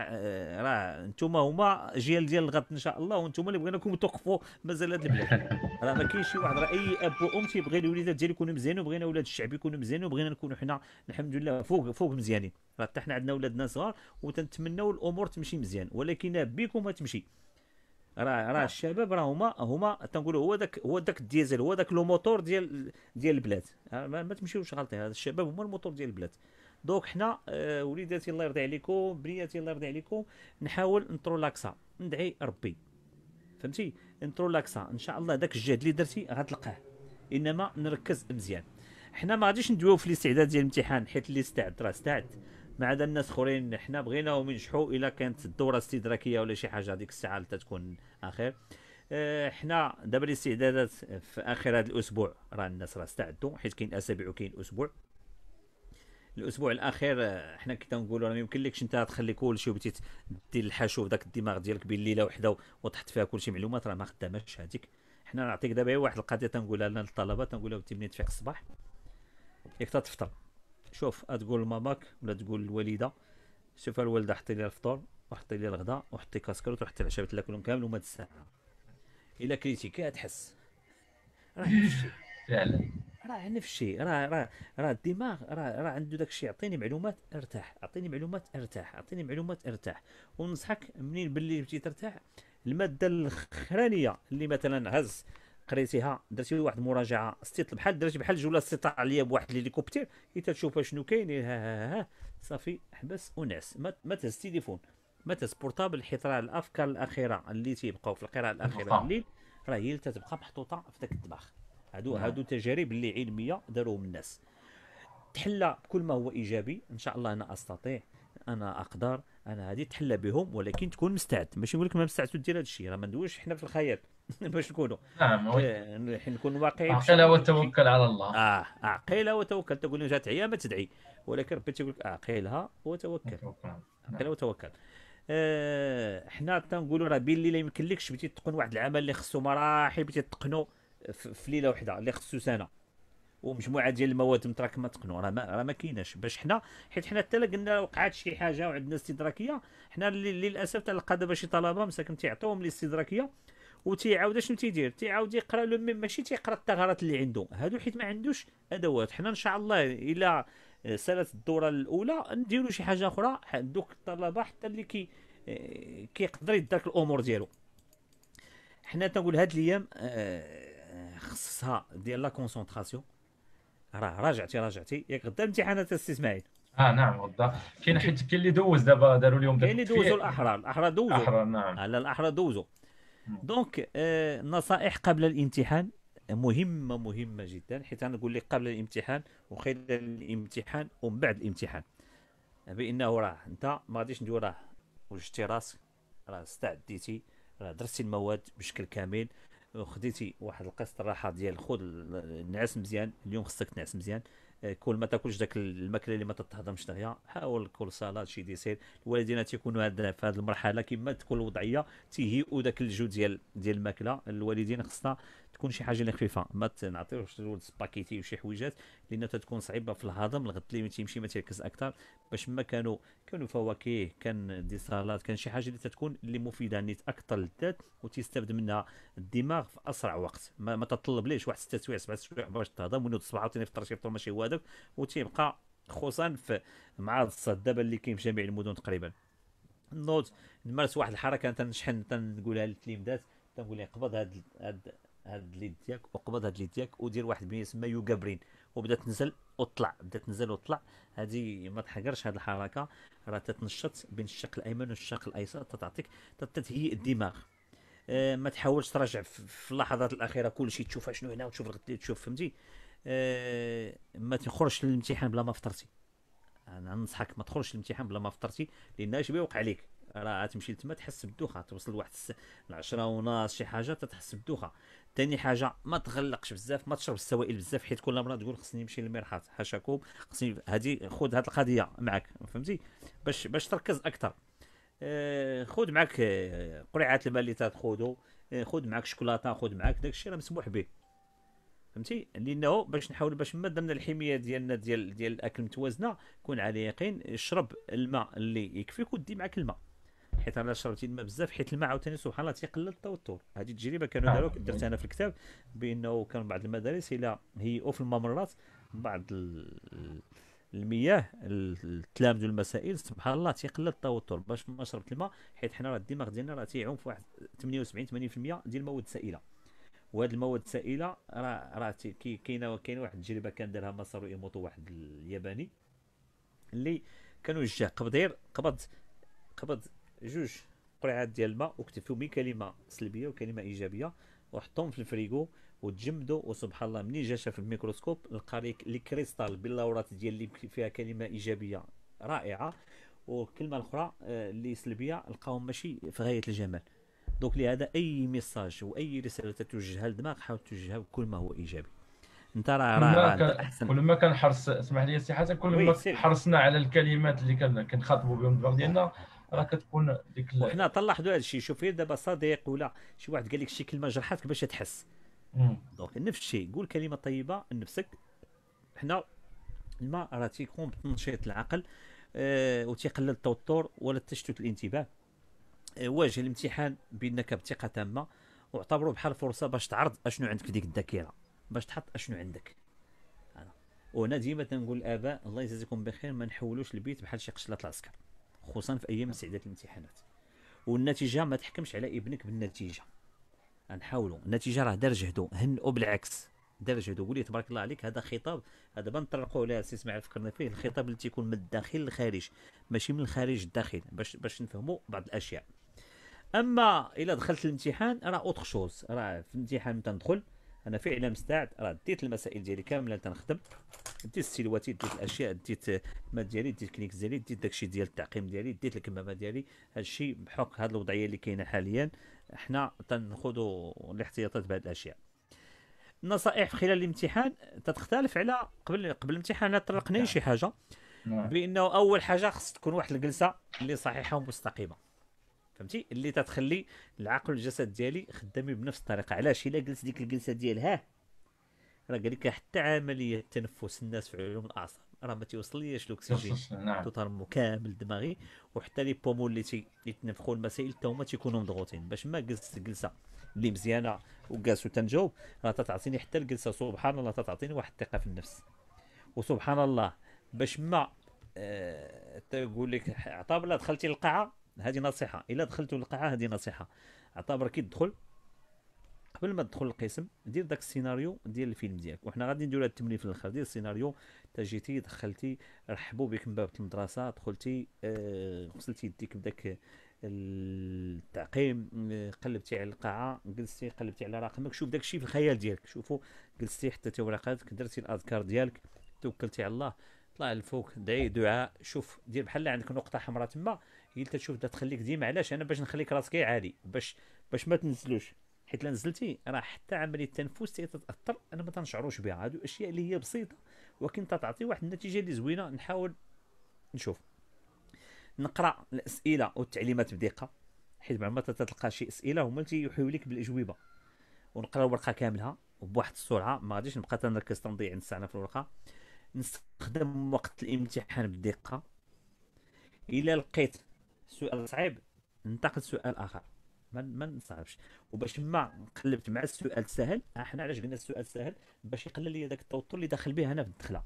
راه انتم هما جيل ديال الغد ان شاء الله وانتم اللي بغيناكم توقفوا مازال هذا البلاد [LAUGHS] راه ما كاينش شي واحد راه اي اب وام تيبغي الوليدات ديالو يكونوا مزيان وبغينا ولاد الشعب يكونوا مزيان وبغينا نكونوا حنا الحمد لله فوق فوق مزيانين راه حتى حنا عندنا ولادنا صغار وتنتمناو الامور تمشي مزيان ولكن بكم ما تمشي راه راه نعم. الشباب راه هما هما تنقولوا هو ذاك هو ذاك الديزل هو ذاك لو موتور ديال ديال البلاد آه، ما تمشيوش غلطي هذا الشباب هما الموتور ديال البلاد دونك حنا آه وليداتي الله يرضي عليكم بنياتي الله يرضي عليكم نحاول نطرو لاكسا ندعي ربي فهمتي نطرو لاكسا ان شاء الله ذاك الجهد اللي درتي غتلقاه انما نركز مزيان حنا ما غاديش ندويو في الاستعداد ديال الامتحان حيت اللي استعد راه استعد ما عدا الناس اخرين حنا بغيناهم ينجحوا الا كانت الدوره استدراكيه ولا شي حاجه هذيك الساعه اللي تتكون اخر آه، حنا دابا الاستعدادات في اخر هذا الاسبوع راه الناس راه استعدوا حيت كاين اسابيع وكاين اسبوع الاسبوع الاخير آه، حنا كي تنقولوا راه ما يمكنلكش انت تخلي كل شيء وبتي دير الحشو داك الدماغ ديالك بين ليله وحده وطحت فيها كل كلشي معلومات راه ما خداماش هذيك حنا نعطيك دابا واحد القضيه تنقولها للطلبه تنقولها بنتي ملي تفيق الصباح ياك تفطر شوف أه تقول لماماك ولا تقول الوالده شوف الوالده حطي لي الفطور وحطي لي الغداء وحطي كاسكروت وحطي العشاء تاكلهم كامل وما الساعه الا كليتي كي تحس راه نفس الشيء [LAUGHS] فعلا راه نفس الشيء راه راه راه الدماغ راه راه عنده داك الشيء عطيني معلومات ارتاح عطيني معلومات ارتاح عطيني معلومات ارتاح وننصحك منين باللي جبتي ترتاح الماده الاخرانيه اللي مثلا هز قريتيها درتي واحد المراجعه استطلاع بحال درت بحال جوله استطاع عليا بواحد الهليكوبتر كي تشوف شنو كاين ها ها ها صافي حبس ونعس ما تهز التليفون ما تهز بورتابل حيت راه الافكار الاخيره اللي تيبقاو في القراءه الاخيره الليل راه هي اللي تتبقى محطوطه في ذاك الدماغ هادو نعم. هادو تجارب اللي علميه داروهم الناس تحلى بكل ما هو ايجابي ان شاء الله انا استطيع انا اقدر انا هذه تحلى بهم ولكن تكون مستعد ماشي نقول لك ما مستعدش دير هذا الشيء راه ما ندويش حنا في الخيال [LAUGHS] باش نعم، آه، نكونوا نعم الحين نكونوا واقعيين عقيله وتوكل على الله اه عقيله وتوكل تقول لي جات عيامه تدعي ولكن ربي تيقول لك عقيلها وتوكل نعم. عقيله وتوكل آه حنا تنقولوا راه بين ما يمكن لكش بغيتي تقن واحد العمل اللي خصو مراحل بغيتي تقنو في ليله واحده اللي خصو سنه ومجموعه ديال المواد متراكمه تقنو راه ما راه ما كايناش باش حنا حيت حنا حتى قلنا وقعت شي حاجه وعندنا استدراكيه حنا للاسف تلقى دابا شي طلبه مساكن تيعطيوهم الاستدراكيه وتيعاود شنو تيدير تيعاود يقرا لو ميم ماشي تيقرا الثغرات اللي عنده هادو حيت ما عندوش ادوات حنا ان شاء الله الى سالت الدوره الاولى نديرو شي حاجه اخرى دوك الطلبه حتى اللي كي آه، كيقدر يدرك الامور ديالو حنا تنقول هاد الايام آه، آه، خصها ديال لا كونسونطراسيون راه راجعتي راجعتي ياك غدا امتحانات استسماعيل اه نعم غدا كاين حيت كاين اللي دوز دابا داروا اليوم كاين اللي دوزوا الاحرار الاحرار دوزوا الاحرار نعم على الاحرار دوزوا دونك آه، نصائح قبل الامتحان مهمه مهمه جدا حيت انا نقول لك قبل الامتحان وخلال الامتحان ومن بعد الامتحان بانه راه انت ما غاديش نقول راه وجدتي راسك راه استعديتي راه درستي المواد بشكل كامل وخديتي واحد القسط الراحه ديال خذ نعس مزيان اليوم خصك تنعس مزيان كل ما تاكلش داك الماكله اللي ما تتهضمش دغيا حاول كل سلطه شي ديسير الوالدين تيكونوا هاد في هذه المرحله كما تكون الوضعيه تيهيئوا داك الجو ديال ديال الماكله الوالدين خصنا تكون شي حاجه اللي خفيفه ما تنعطيوش للولد سباكيتي وشي حويجات لان تتكون صعيبه في الهضم الغد اللي تيمشي ما تركز اكثر باش ما كانوا كانوا فواكه كان دي سالات كان شي حاجه اللي تتكون اللي مفيده نيت اكثر للذات وتيستافد منها الدماغ في اسرع وقت ما, ما تطلب ليش واحد ست سوايع سبع سوايع باش تهضم ونوض الصباح عاوتاني في فطور ماشي هو هذاك وتيبقى خصوصا في مع الصاد دابا اللي كاين في جميع المدن تقريبا نوض نمارس واحد الحركه تنشحن تنقولها للتلمذات تنقول ليه قبض هاد هاد هاد اليد ديالك وقبض هاد اليد ديالك ودير واحد البنيه يسمى يوغا برين وبدا تنزل وطلع بدا تنزل وطلع هادي ما تحقرش هاد الحركه راه تتنشط بين الشق الايمن والشق الايسر تتعطيك تتهيئ الدماغ أه ما تحاولش تراجع في اللحظات الاخيره كل شيء تشوف شنو هنا وتشوف الغد تشوف فهمتي أه ما تخرجش للامتحان بلا ما فطرتي انا ننصحك ما تخرجش للامتحان بلا ما فطرتي لان اش بيوقع عليك راه تمشي تما تحس بالدوخه توصل لواحد 10 ونص شي حاجه تتحس بالدوخه ثاني حاجه ما تغلقش بزاف ما تشرب السوائل بزاف حيت كل مره تقول خصني نمشي للمرحاض حاشاكم خصني هذه خذ هذه القضيه معك فهمتي باش باش تركز اكثر آه، خذ معك قرعه آه، قرعات الماء اللي تاخذو آه، خذ معك شوكولاته خذ معك داك الشيء راه مسموح به فهمتي لانه باش نحاول باش ما درنا الحميه ديالنا ديال ديال الاكل متوازنه كون على يقين اشرب الماء اللي يكفيك ودي معك الماء حيت انا شربتي الماء بزاف حيت الماء عاوتاني سبحان الله تيقلل التوتر هذه التجربه كانوا داروا درتها انا في الكتاب بانه كان بعض المدارس الى هيئوا في الممرات بعض المياه التلامذ المسائل سبحان الله تيقلل التوتر باش ما شربت الماء حيت حنا راه الدماغ ديالنا راه تيعوم في واحد 78 80% ديال المواد السائله وهاد المواد السائله راه راه كاينه كاينه واحد التجربه كان دارها ماسارو ايموتو واحد الياباني اللي كانوا يوجه قبضير قبض قبض جوج قرعات ديال الماء وكتب فيهم كلمه سلبيه وكلمه ايجابيه وحطهم في الفريغو وتجمدوا وسبحان الله منين جا شاف الميكروسكوب لقى لي كريستال باللورات ديال اللي فيها كلمه ايجابيه رائعه والكلمه الاخرى آه، اللي سلبيه لقاهم ماشي في غايه الجمال دونك لهذا اي ميساج واي رساله تتوجهها للدماغ حاول توجهها بكل ما هو ايجابي انت راه راه احسن كل ما كنحرص اسمح لي سي حسن كل ما حرصنا على الكلمات اللي كنخاطبوا بهم الدماغ ديالنا راه كتكون ديك وحنا تلاحظوا هذا الشيء شوف غير دابا صديق ولا شي واحد قال لك شي كلمه جرحتك باش تحس دونك نفس الشيء قول كلمه طيبه لنفسك حنا الماء راه تيكون بتنشيط العقل أه وتيقلل التوتر ولا تشتت الانتباه أه واجه الامتحان بانك بثقه تامه واعتبره بحال فرصه باش تعرض اشنو عندك في ديك الذاكره باش تحط اشنو عندك وهنا ديما تنقول الاباء الله يجازيكم بخير ما نحولوش البيت بحال شي قشله العسكر خصوصا في ايام استعداد الامتحانات والنتيجه ما تحكمش على ابنك بالنتيجه نحاولوا النتيجه راه دار جهدو هنئوا بالعكس دار جهدو قول تبارك الله عليك هذا خطاب هذا نطرقوا عليه سي اسماعيل فكرنا فيه الخطاب اللي تيكون من الداخل للخارج ماشي من الخارج للداخل باش باش نفهموا بعض الاشياء اما الى دخلت الامتحان راه اوتر شوز راه في الامتحان تندخل انا فعلا مستعد راه ديت المسائل ديالي كامله تنخدم ديت السلواتي ديت الاشياء ديت ما ديالي ديت الكنيك ديالي ديت داكشي ديال التعقيم ديالي ديت الكمامه ديالي هادشي بحق هاد الوضعيه اللي كاينه حاليا حنا تنخوضوا الاحتياطات بهاد الاشياء النصائح في خلال الامتحان تتختلف على قبل قبل الامتحان طرقنا شي حاجه نعم. بانه اول حاجه خص تكون واحد الجلسه اللي صحيحه ومستقيمه فهمتي اللي تتخلي العقل والجسد ديالي خدامين بنفس الطريقه علاش الا جلس ديك الجلسه ديال ها راه قال لك حتى عمليه تنفس الناس في علوم الاعصاب راه ما تيوصليش الاكسجين نعم. كامل دماغي وحتى لي بومو اللي تيتنفخوا المسائل حتى هما تيكونوا مضغوطين باش ما جلست جلسه اللي مزيانه وجالس وتنجاوب راه تتعطيني حتى الجلسه سبحان الله تتعطيني واحد الثقه في النفس وسبحان الله باش ما أه تقول لك لا دخلتي القاعه هذه نصيحه الا دخلتوا القاعه هذه نصيحه اعتبر كي تدخل قبل ما تدخل القسم دير داك السيناريو ديال الفيلم ديالك وحنا غادي نديرو هذا التمرين في الاخر دير السيناريو تا جيتي دخلتي رحبوا بك من باب المدرسه دخلتي آه يديك بداك التعقيم آه، قلبتي على القاعه جلستي قلبتي على رقمك شوف داك الشيء في الخيال ديالك شوفوا جلستي حطيتي ورقاتك درتي الاذكار ديالك توكلتي على الله طلع الفوق دعي دعاء شوف دير بحال عندك نقطه حمراء تما هي تشوف تخليك ديما علاش انا باش نخليك راسك عالي باش باش ما تنزلوش حيت نزلتي راه حتى عمليه التنفس تتاثر انا ما تنشعروش بها هادو اشياء اللي هي بسيطه ولكن تتعطي واحد النتيجه اللي زوينه نحاول نشوف نقرا الاسئله والتعليمات بدقه حيت مع ما تتلقى شي اسئله هما اللي تيحيو لك بالاجوبه ونقرا الورقه كاملها وبواحد السرعه ما غاديش نبقى تنركز تنضيع نص ساعه في الورقه نستخدم وقت الامتحان بدقه الا لقيت سؤال صعيب ننتقد سؤال اخر ما ما نصعبش وباش ما قلبت مع السؤال سهل احنا علاش قلنا السؤال سهل باش يقلل لي داك التوتر اللي داخل به انا في الدخله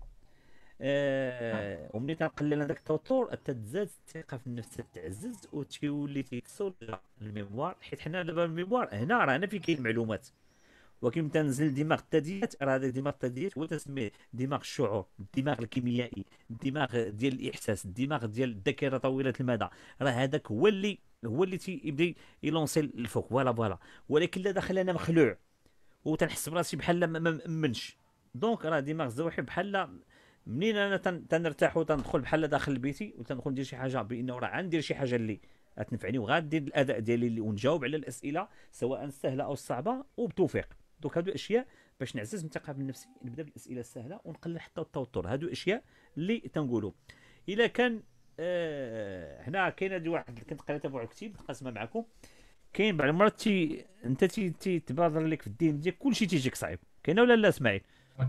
آه, آه. ومني تنقلل هذاك التوتر تتزاد الثقه في النفس تتعزز وتيولي تيكسر الميموار حيت حنا دابا الميموار هنا رانا فين كاين المعلومات ولكن تنزل دماغ الثدييات راه هذا دماغ الثدييات هو تسميه دماغ الشعور الدماغ الكيميائي الدماغ ديال الاحساس الدماغ ديال الذاكره طويله المدى راه هذاك هو اللي هو اللي تيبدا يلونسي الفوق فوالا فوالا ولكن لا داخل انا مخلوع وتنحس براسي بحال ما مامنش دونك راه ديما زوحي بحال منين انا تنرتاح وتندخل بحال داخل بيتي وتندخل ندير شي حاجه بانه راه غندير شي حاجه اللي غتنفعني وغادير الاداء ديالي ونجاوب على الاسئله سواء السهله او الصعبه وبتوفيق دوك هادو اشياء باش نعزز من الثقه بالنفسي نبدا بالاسئله السهله ونقلل حتى التوتر هادو اشياء اللي تنقولوا الا كان آه هنا كاين واحد كنت قريته بواحد الكتاب نقسمه معكم كاين بعض المرات تي انت تي تيتبادر لك في الدين ديالك كلشي تيجيك صعيب كاين ولا لا اسماعيل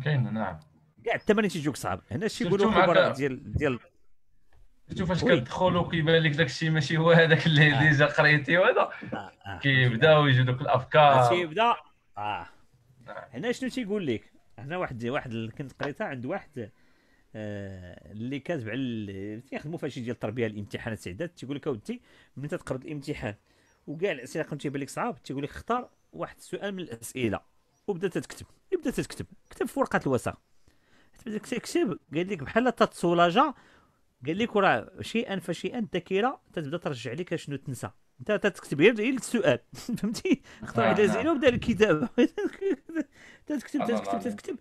كاين نعم كاع الثمانين تيجيوك صعب هنا شي يقولوا الخبراء ديال ديال شفتوا فاش كتدخل وكيبان لك داك الشيء ماشي هو هذاك اللي آه. ديجا قريتي وهذا آه. آه. كيبداو يجوا دوك الافكار تيبدا اه نعم. هنا شنو تيقول لك هنا واحد واحد كنت قريتها عند واحد آه، اللي كاتب على تيخدموا فهادشي ديال التربيه الامتحانات السعدات تيقول لك اودي من تتقرا الامتحان وكاع الاسئله كنت تيبان لك صعاب تيقول لك اختار واحد السؤال من الاسئله وبدا تتكتب يبدا تتكتب كتب في ورقه الوثائق بدا تكتب قال لك بحال تتصولاجه قال لك راه شيئا فشيئا الذاكره تتبدا ترجع لك شنو تنسى انت تتكتب غير السؤال [LAUGHS] فهمتي اختار آه، واحد زينه نعم. وبدا الكتابه [LAUGHS] تتكتب تتكتب تتكتب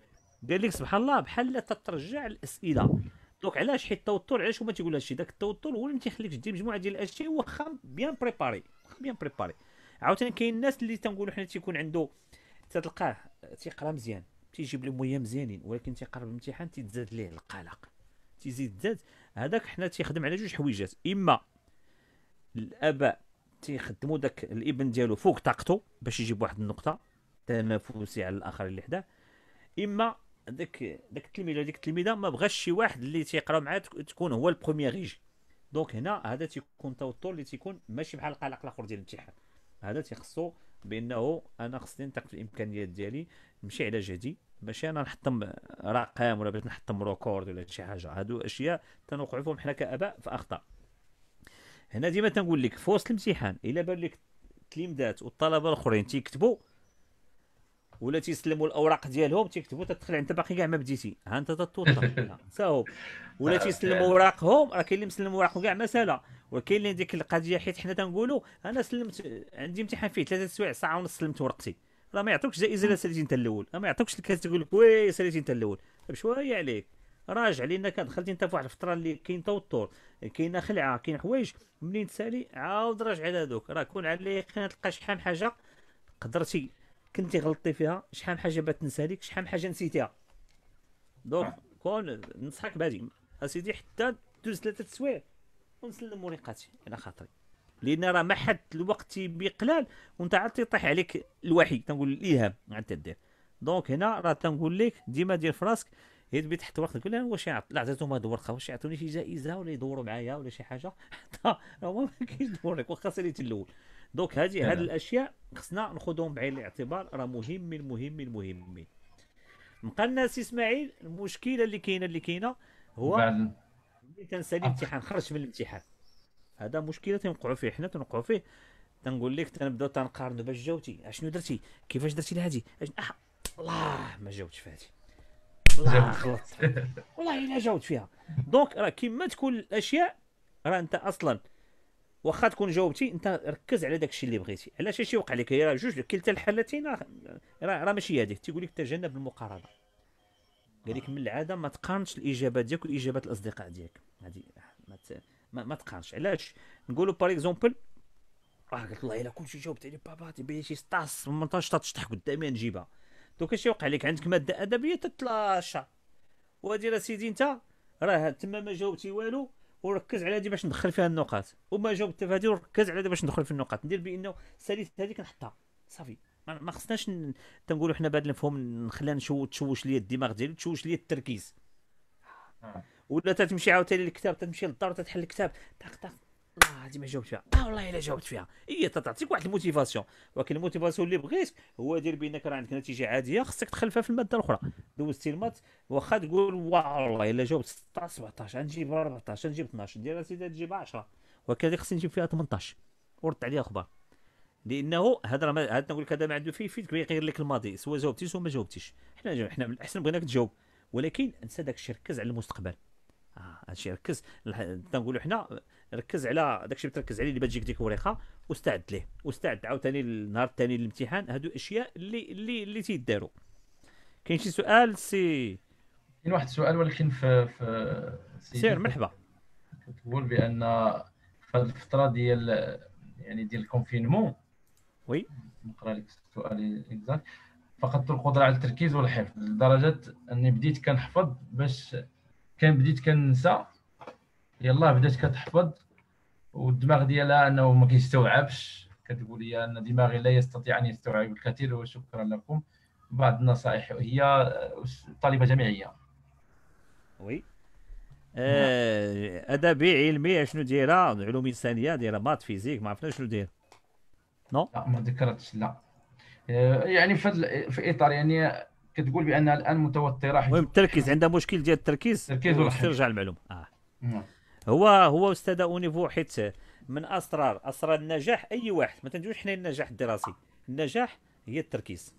قال لك سبحان الله بحال تترجع الاسئله دونك علاش حيت التوتر علاش هما تيقول هادشي داك التوتر هو اللي تيخليك تيخليكش دير مجموعه ديال الاشياء واخا بيان بريباري واخا بيان بريباري عاوتاني كاين الناس اللي تنقولوا حنا تيكون عنده تتلقاه تيقرا مزيان تيجيب لي مويه مزيانين ولكن تيقرب الامتحان تيتزاد ليه القلق تيزيد زاد هذاك حنا تيخدم على جوج حويجات اما الاباء تيخدموا داك الابن ديالو فوق طاقته باش يجيب واحد النقطه تنافسي على الاخر اللي حداه اما داك داك التلميذ ولا ديك التلميذه ما بغاش شي واحد اللي تيقرا معاه تكون هو البروميير ريج دونك هنا هذا تيكون توتر اللي تيكون ماشي بحال القلق الاخر ديال الامتحان هذا تيخصو بانه انا خصني نثق الامكانيات ديالي نمشي على جهدي ماشي انا نحطم رقم ولا بغيت نحطم ريكورد ولا شي حاجه هادو اشياء تنوقعوا فيهم حنا كاباء في اخطاء هنا ديما تنقول لك في وسط الامتحان الا بان لك التلميذات والطلبه الاخرين تيكتبوا ولا تيسلموا الاوراق ديالهم تيكتبوا تدخل انت باقي كاع ما بديتي ها انت تتوتر ساهو [LAUGHS] ولا آه، تيسلموا اوراقهم راه كاين اللي مسلم اوراقهم كاع ما سالا وكاين اللي ديك القضيه حيت حنا تنقولوا انا سلمت عندي امتحان فيه ثلاثه سوايع ساعه ونص سلمت ورقتي راه ما يعطوكش جائزه لا ساليتي انت الاول ما يعطوكش الكاس تقول لك وي ساليتي انت الاول بشويه طيب، عليك راجع لانك دخلتي انت في واحد الفتره اللي كاين توتر كاينه خلعه كاين حوايج منين تسالي عاود راجع على هذوك راه كون على اليقين تلقى شحال من حاجه قدرتي كنتي غلطتي فيها شحال من حاجه بات تنسى لك شحال من حاجه نسيتيها دونك كون نصحك بهادي اسيدي حتى دوز ثلاثه السوايع ونسلم وريقاتي على خاطري لان راه ما حد الوقت بقلال وانت عاد تيطيح عليك الوحي تنقول الايهام عاد تدير دونك هنا راه تنقول لك ديما دير في راسك هي تبي تحت وقتك كلها واش واش لا عطيتهم هذه الورقه واش يعطوني شي جائزه ولا يدوروا معايا ولا شي حاجه [LAUGHS] حتى هو ما كاينش دورك واخا ساليت الاول دونك هذه هذه الاشياء خصنا ناخذهم بعين الاعتبار راه مهم من مهم من مهم من بقى الناس اسماعيل المشكله اللي كاينه اللي كاينه هو ملي تنسالي الامتحان خرج من الامتحان هذا مشكله تنوقعوا فيه حنا تنوقعوا فيه تنقول لك تنبداو تنقارنوا باش جاوتي اشنو درتي كيفاش درتي لهادي أح... الله ما جاوبتش في هادي الله خلطت والله الا جاوبت فيها دونك راه كيما تكون الاشياء راه انت اصلا واخا تكون جاوبتي انت ركز على داك الشيء اللي بغيتي علاش شي وقع لك راه جوج كلتا الحالتين راه راه ماشي هذيك تيقول لك تجنب المقارنه قال لك من العاده ما تقارنش الاجابات ديالك والاجابات الاصدقاء ديالك هذه ما, ت... ما ما تقارنش علاش نقولوا بار اكزومبل راه قلت والله الا كلشي جاوبت عليه بابا تيبان شي 16 18 تشطح قدامي نجيبها دوك اش يوقع لك عندك ماده ادبيه تتلاشى وهادي راه سيدي انت راه تما ما جاوبتي والو وركز على هذه باش ندخل فيها النقاط وما جاوبت في هذه وركز على هذه باش ندخل في النقاط ندير بانه ساليت هذه كنحطها صافي ما خصناش تنقولوا حنا بهذا المفهوم نخليها تشوش ليا الدماغ ديالي تشوش ليا التركيز آه. ولا تتمشي عاوتاني للكتاب تتمشي للدار تتحل الكتاب طق طق والله هذه ما جاوبت فيها اه والله الا جاوبت فيها هي تعطيك واحد الموتيفاسيون ولكن الموتيفاسيون اللي بغيت هو دير بانك راه عندك نتيجه عاديه خصك تخلفها في الماده الاخرى دوزتي المات واخا تقول والله الا جاوبت 16 17 غنجيب 14 غنجيب 12 دير سيدي تجيب 10 وكذلك خصني نجيب فيها 18 ورد عليها اخبار لانه هذا راه هذا نقول لك هذا ما عنده فيه فيك يغير لك الماضي سواء جاوبتي سواء ما جاوبتيش حنا حنا من الاحسن بغيناك تجاوب ولكن انسى داك الشيء ركز على المستقبل اه هادشي ركز تنقولوا حنا ركز على داكشي اللي تركز عليه اللي بتجيك ديك الوريقه واستعد ليه واستعد عاوتاني النهار الثاني للامتحان هادو اشياء اللي اللي اللي تيداروا كاين شي سؤال سي كاين واحد السؤال ولكن في في سير مرحبا كتقول بان في الفتره ديال يعني ديال الكونفينمون وي نقرا لك السؤال اكزاكت فقدت القدره على التركيز والحفظ لدرجه اني بديت كنحفظ باش كان بديت كنسى يلا بدات كتحفظ والدماغ ديالها انه ما كيستوعبش كتقول لي ان دماغي لا يستطيع ان يستوعب الكثير وشكرا لكم بعض النصائح هي آه، طالبه جامعيه وي آه ادبي علمي شنو دايره علوم انسانيه دايره مات فيزيك ما عرفنا شنو داير نو لا ما ذكرتش لا آه، يعني في في اطار يعني كتقول بانها الان متوتره المهم التركيز عندها مشكل ديال التركيز التركيز والاسترجاع المعلومه اه مم. نعم. هو هو استاذ اونيفو حيت من اسرار اسرار النجاح اي واحد ما تنجوش حنا النجاح الدراسي النجاح هي التركيز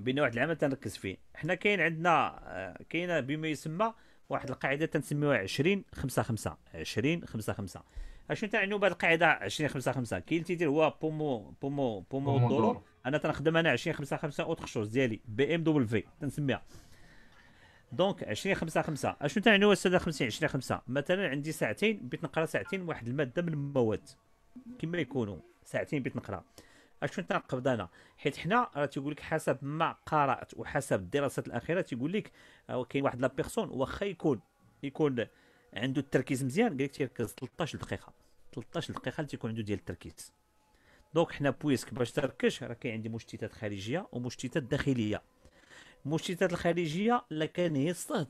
بين واحد العمل تنركز فيه حنا كاين عندنا آه، كاين بما يسمى واحد القاعده تنسميوها 20 5 5 20 5 5 اشنو تعنوا بهذه القاعده 20 5 5 كاين اللي تيدير هو بومو بومو بومو دورو انا تنخدم انا 20 5 5 اوتر شوز ديالي بي ام دبليو في تنسميها دونك 20 5 5 اشنو تعني هو الساده 50 20 5 مثلا عندي ساعتين بيت نقرا ساعتين واحد الماده من المواد كما يكونوا ساعتين بيت نقرا اشنو تنقبض انا حيت حنا راه تيقول لك حسب ما قرات وحسب الدراسات الاخيره تيقول لك آه، كاين واحد لا بيرسون واخا يكون يكون عنده التركيز مزيان قال لك تيركز 13 دقيقه 13 دقيقه اللي تيكون عنده ديال التركيز دونك حنا بويسك باش تركش راه كاين عندي مشتتات خارجيه ومشتتات داخليه المشتتات الخارجيه لا كان الصهد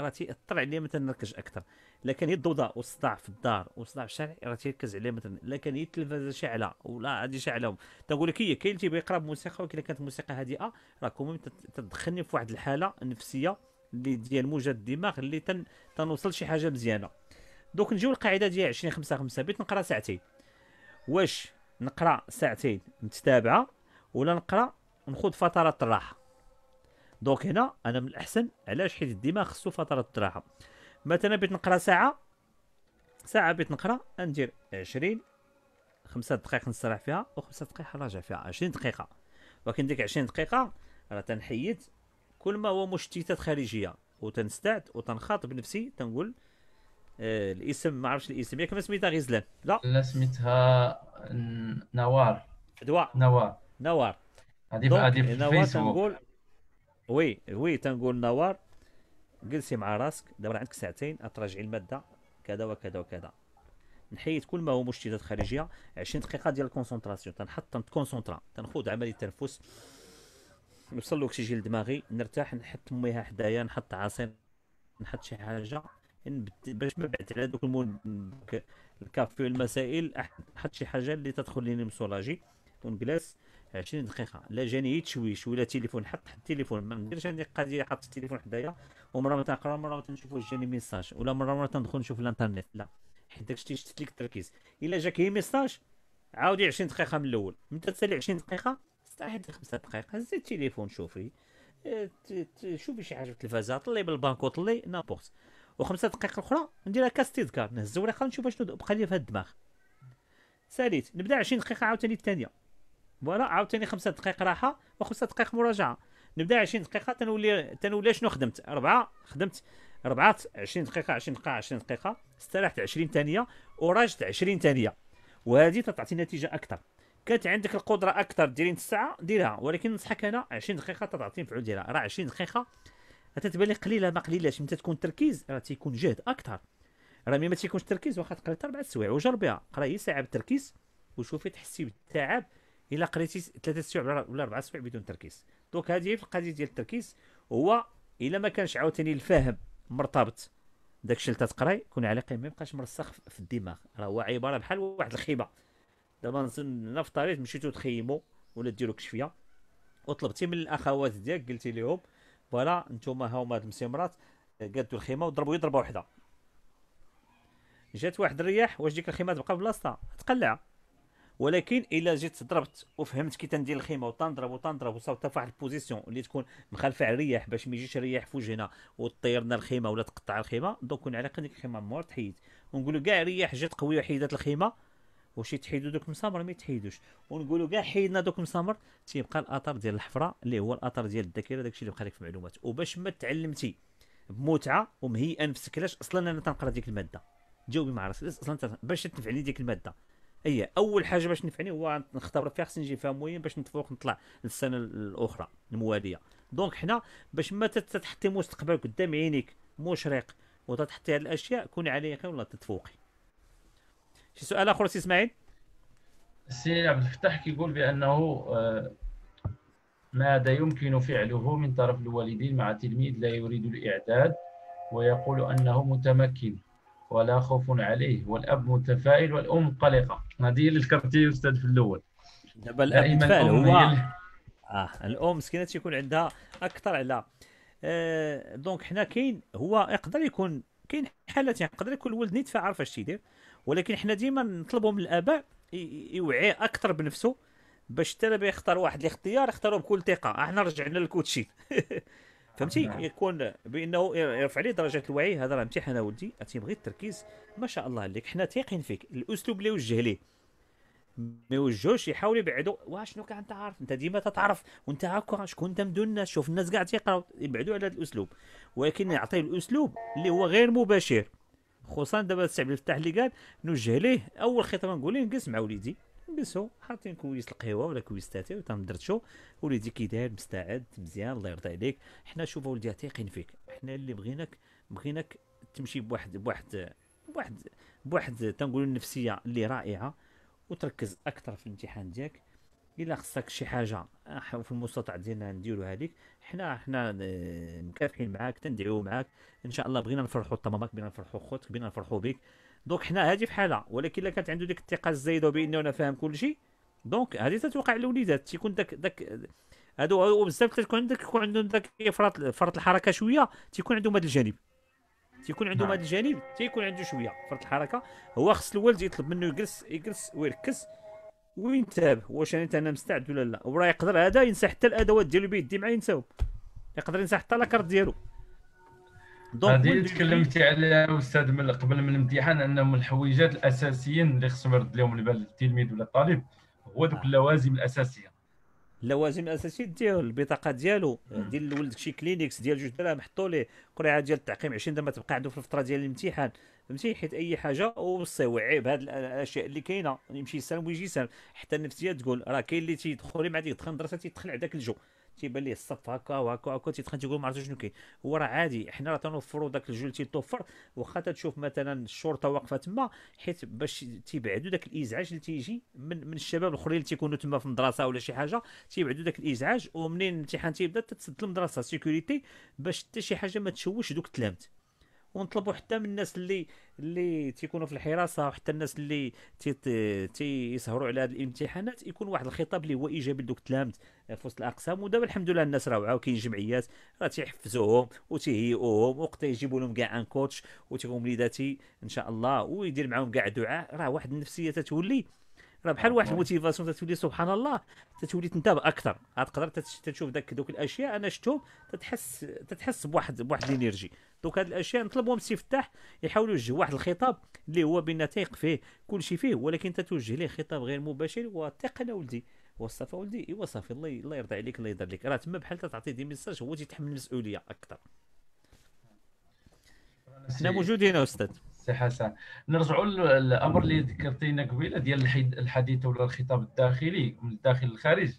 راه تيأثر عليه مثلا نركز اكثر لكن هي الضوضاء والصداع في الدار والصداع في الشارع راه تيركز عليه مثلا لكن هي التلفازه شاعله ولا هادي شاعلهم تنقول لك هي كاين اللي تيبغي يقرا بموسيقى ولكن كانت موسيقى هادئه راه كومي تدخلني في واحد الحاله نفسيه اللي ديال موجه الدماغ اللي تن تنوصل شي حاجه مزيانه دوك نجيو القاعده ديال 20 5 5 بيت نقرا ساعتين واش نقرا ساعتين متتابعه ولا نقرا نخوض فترات الراحه دونك هنا انا من الاحسن علاش حيت الدماغ خصو فتره الراحه مثلا بغيت نقرا ساعه ساعه بغيت نقرا ندير 20 خمسة دقائق نستراح فيها وخمسة دقائق نراجع فيها 20 دقيقه ولكن ديك 20 دقيقه راه تنحيد كل ما هو مشتتات خارجيه وتنستعد وتنخاطب نفسي تنقول آه الاسم ما الاسم ياك ما سميتها غزلان لا لا سميتها نوار دواء نوار نوار هذه هذه في الفيسبوك وي وي تنقول نوار جلسي مع راسك دابا عندك ساعتين تراجعي الماده كذا وكذا وكذا نحيد كل ما هو مشتتات خارجيه 20 دقيقه ديال الكونسونطراسيون تنحط تنكونسونطرا تنخوض عمليه التنفس نوصل الاكسجين لدماغي نرتاح نحط ميها حدايا نحط عصير نحط شي حاجه باش ما بعد على دوك المول الكافي المسائل نحط شي حاجه اللي تدخل لي مصولاجي ونجلس 20 دقيقه لا جاني تشويش ولا تليفون حط حط التليفون ما نديرش انا قضيه حط التليفون حدايا ومره ما تنقرا مره ما تنشوف واش جاني ميساج ولا مره مره تندخل نشوف الانترنت لا حيت داكشي تيشتت لك التركيز الا جاك هي ميساج عاودي 20 دقيقه من الاول من تسالي 20 دقيقه استعد 5 دقائق هزي التليفون شوفي آه، شوفي شي حاجه في التلفازه طلي بالبانكو طلي نابورت وخمسه دقائق اخرى نديرها كاستيذكار نهز الورقه نشوف اشنو بقى لي في هاد الدماغ ساليت نبدا 20 دقيقه عاوتاني الثانيه فوالا عاوتاني خمسة دقائق راحه وخمسة دقائق مراجعه نبدا 20 دقيقه تنولي تنولي شنو خدمت اربعه خدمت ربعة 20 دقيقة 20 دقيقة 20 دقيقة استرحت 20 ثانية وراجت 20 ثانية وهذه تعطي نتيجة أكثر كانت عندك القدرة أكثر ديرين الساعة ديرها ولكن ننصحك أنا 20 دقيقة تعطي نفعل ديرها راه 20 دقيقة تتبان لي قليلة ما قليلاش متى تكون تركيز راه تيكون جهد أكثر راه ملي ما تيكونش تركيز واخا تقري أربع سوايع وجربيها قراي ساعة بالتركيز وشوفي تحسي بالتعب الا قريتي ثلاثه السوايع ولا اربعه السوايع بدون تركيز دونك هذه في القضيه ديال التركيز هو الا ما كانش عاوتاني الفهم مرتبط داك الشيء اللي تتقراي كون على ما يبقاش مرسخ في الدماغ راه هو عباره بحال واحد الخيمه دابا نظن هنا في الطريق مشيتو تخيمو ولا ديرو كشفيه وطلبتي من الاخوات ديالك قلتي لهم فوالا نتوما ها هما هاد المسيمرات قادو الخيمه وضربوا يضربوا وحده جات واحد الرياح واش ديك الخيمه تبقى في بلاصتها تقلع ولكن الا جيت ضربت وفهمت كي تندير الخيمه وتنضرب وتنضرب وصاوبت في واحد البوزيسيون اللي تكون مخلفه على الرياح باش ما يجيش الرياح في وجهنا وطيرنا الخيمه ولا تقطع الخيمه دونك على قد ديك الخيمه مور تحيد ونقولوا كاع الرياح جات قويه وحيدت الخيمه واش يتحيدوا دوك المسامر ما يتحيدوش ونقولوا كاع حيدنا دوك المسامر تيبقى الاثر ديال الحفره اللي هو الاثر ديال الذاكره داكشي اللي بقى لك في المعلومات وباش ما تعلمتي بمتعه ومهيئه نفسك علاش اصلا انا تنقرا ديك الماده جاوبي مع راسك اصلا باش تنفعني ديك الماده اي اول حاجه باش نفعني هو نختبر فيها خصني نجي فيها موين باش نتفوق نطلع للسنه الاخرى المواليه دونك حنا باش ما تحطي مستقبل قدام عينيك مشرق وتتحطي هذه الاشياء كوني عليك ولا تتفوقي شي سؤال اخر سي اسماعيل سي عبد الفتاح كيقول بانه آه، ماذا يمكن فعله من طرف الوالدين مع تلميذ لا يريد الاعداد ويقول انه متمكن ولا خوف عليه والاب متفائل والام قلقه هذه اللي ذكرتي استاذ في الاول دابا الاب متفائل هو اه الام مسكينه تيكون عندها اكثر على آه دونك حنا كاين هو يقدر يكون كاين حالات يعني يقدر يكون الولد نيت عارف اش تيدير ولكن حنا ديما نطلبوا من الاباء يوعي اكثر بنفسه باش حتى يختار واحد الاختيار يختاروا بكل ثقه احنا آه، رجعنا للكوتشي [LAUGHS] فهمتي نعم. يكون بانه يرفع لي درجه الوعي هذا راه امتحان اولدي تيبغي التركيز ما شاء الله عليك حنا تيقين فيك الاسلوب اللي وجه ليه ما يوجهوش يحاول يبعدوا واشنو كان انت عارف انت ديما تتعرف وانت هكا شكون انت مدون الناس شوف الناس كاع تيقراو يبعدوا على هذا الاسلوب ولكن يعطيه الاسلوب اللي هو غير مباشر خصوصا دابا السي عبد الفتاح اللي قال نوجه ليه اول خطاب نقول ليه نجلس مع وليدي بسو حاطين كويس القهوه ولا كويس تاتي ولا وليدي كي داير مستعد مزيان الله يرضي عليك حنا شوف ولدي تيقين فيك حنا اللي بغيناك بغيناك تمشي بواحد بواحد بواحد بواحد تنقولوا النفسيه اللي رائعه وتركز اكثر في الامتحان ديالك الا خصك شي حاجه آه، في المستطاع ديالنا نديروها لك حنا حنا آه، مكافحين معاك تندعيو معاك ان شاء الله بغينا نفرحوا طمامك بغينا نفرحوا خوتك بغينا نفرحوا بك دونك حنا هذه في حاله ولكن الا كانت عنده ديك الثقه الزايده بانه انا فاهم كل شيء دونك هذه تتوقع الوليدات تيكون داك داك هادو بزاف تكون عندك يكون عندهم داك فرط فرط الحركه شويه تيكون عندهم هذا الجانب تيكون عندهم نعم. هذا الجانب تيكون عنده شويه فرط الحركه هو خص الوالد يطلب منه يجلس يجلس ويركز وينتبه واش انا انا مستعد ولا لا وراه يقدر هذا ينسى حتى الادوات ديالو بيدي معاه ينساو يقدر ينسى حتى لاكارت ديالو دونك هذه تكلمتي عليها استاذ من قبل من الامتحان انه من الحويجات الاساسيين اللي خصهم يرد لهم البال التلميذ ولا الطالب هو ذوك آه. اللوازم الاساسيه اللوازم الاساسيه ديال البطاقه ديالو دير الولد شي كلينيكس ديال جوج دراهم حطوا ليه قرعه ديال التعقيم 20 درهم تبقى عنده في الفتره ديال الامتحان فهمتي حيت اي حاجه وصي وعي بهاد الاشياء اللي كاينه يمشي يسال ويجي يسال حتى النفسيه تقول راه كاين اللي تيدخل مع ديك يدخل المدرسه تيدخل على ذاك الجو تيبان ليه الصف هكا وهكا وهكا تيتخن تيقول ما عرفتش شنو كاين هو راه عادي حنا راه تنوفروا داك الجول تيتوفر واخا تشوف مثلا الشرطه واقفه تما حيت باش تيبعدوا داك الازعاج اللي تيجي من من الشباب الاخرين اللي تيكونوا تما في المدرسه ولا شي حاجه تيبعدوا داك الازعاج ومنين الامتحان تيبدا تتسد المدرسه سيكوريتي باش حتى شي حاجه ما تشوش دوك التلامذ ونطلبوا حتى من الناس اللي اللي تيكونوا في الحراسه وحتى الناس اللي تيسهروا على هذه الامتحانات يكون واحد الخطاب اللي هو ايجابي لدوك التلامذ آه، في وسط الاقسام ودابا الحمد لله الناس راه كاين جمعيات راه تيحفزوهم وتيهيئوهم وقت يجيبوا لهم كاع ان كوتش وتيقوم وليداتي ان شاء الله ويدير معاهم كاع دعاء راه واحد النفسيه تتولي راه بحال واحد آه. الموتيفاسيون تتولي سبحان الله تتولي تنتاب اكثر تقدر تشوف داك دوك الاشياء انا شفتهم تتحس تتحس بواحد بواحد الانرجي دوك هاد الاشياء نطلبهم السي فتاح يحاولوا يوجهوا واحد الخطاب اللي هو بان تيق فيه كل شيء فيه ولكن تتوجه ليه خطاب غير مباشر وثق انا ولدي وصافي ولدي ايوا صافي الله الله يرضى عليك الله يدار لك راه تما بحال تعطي دي ميساج هو تيتحمل المسؤوليه اكثر حنا موجودين استاذ سي حسن نرجعوا للامر اللي ذكرتينا قبيله ديال الحديث ولا الخطاب الداخلي من الداخل للخارج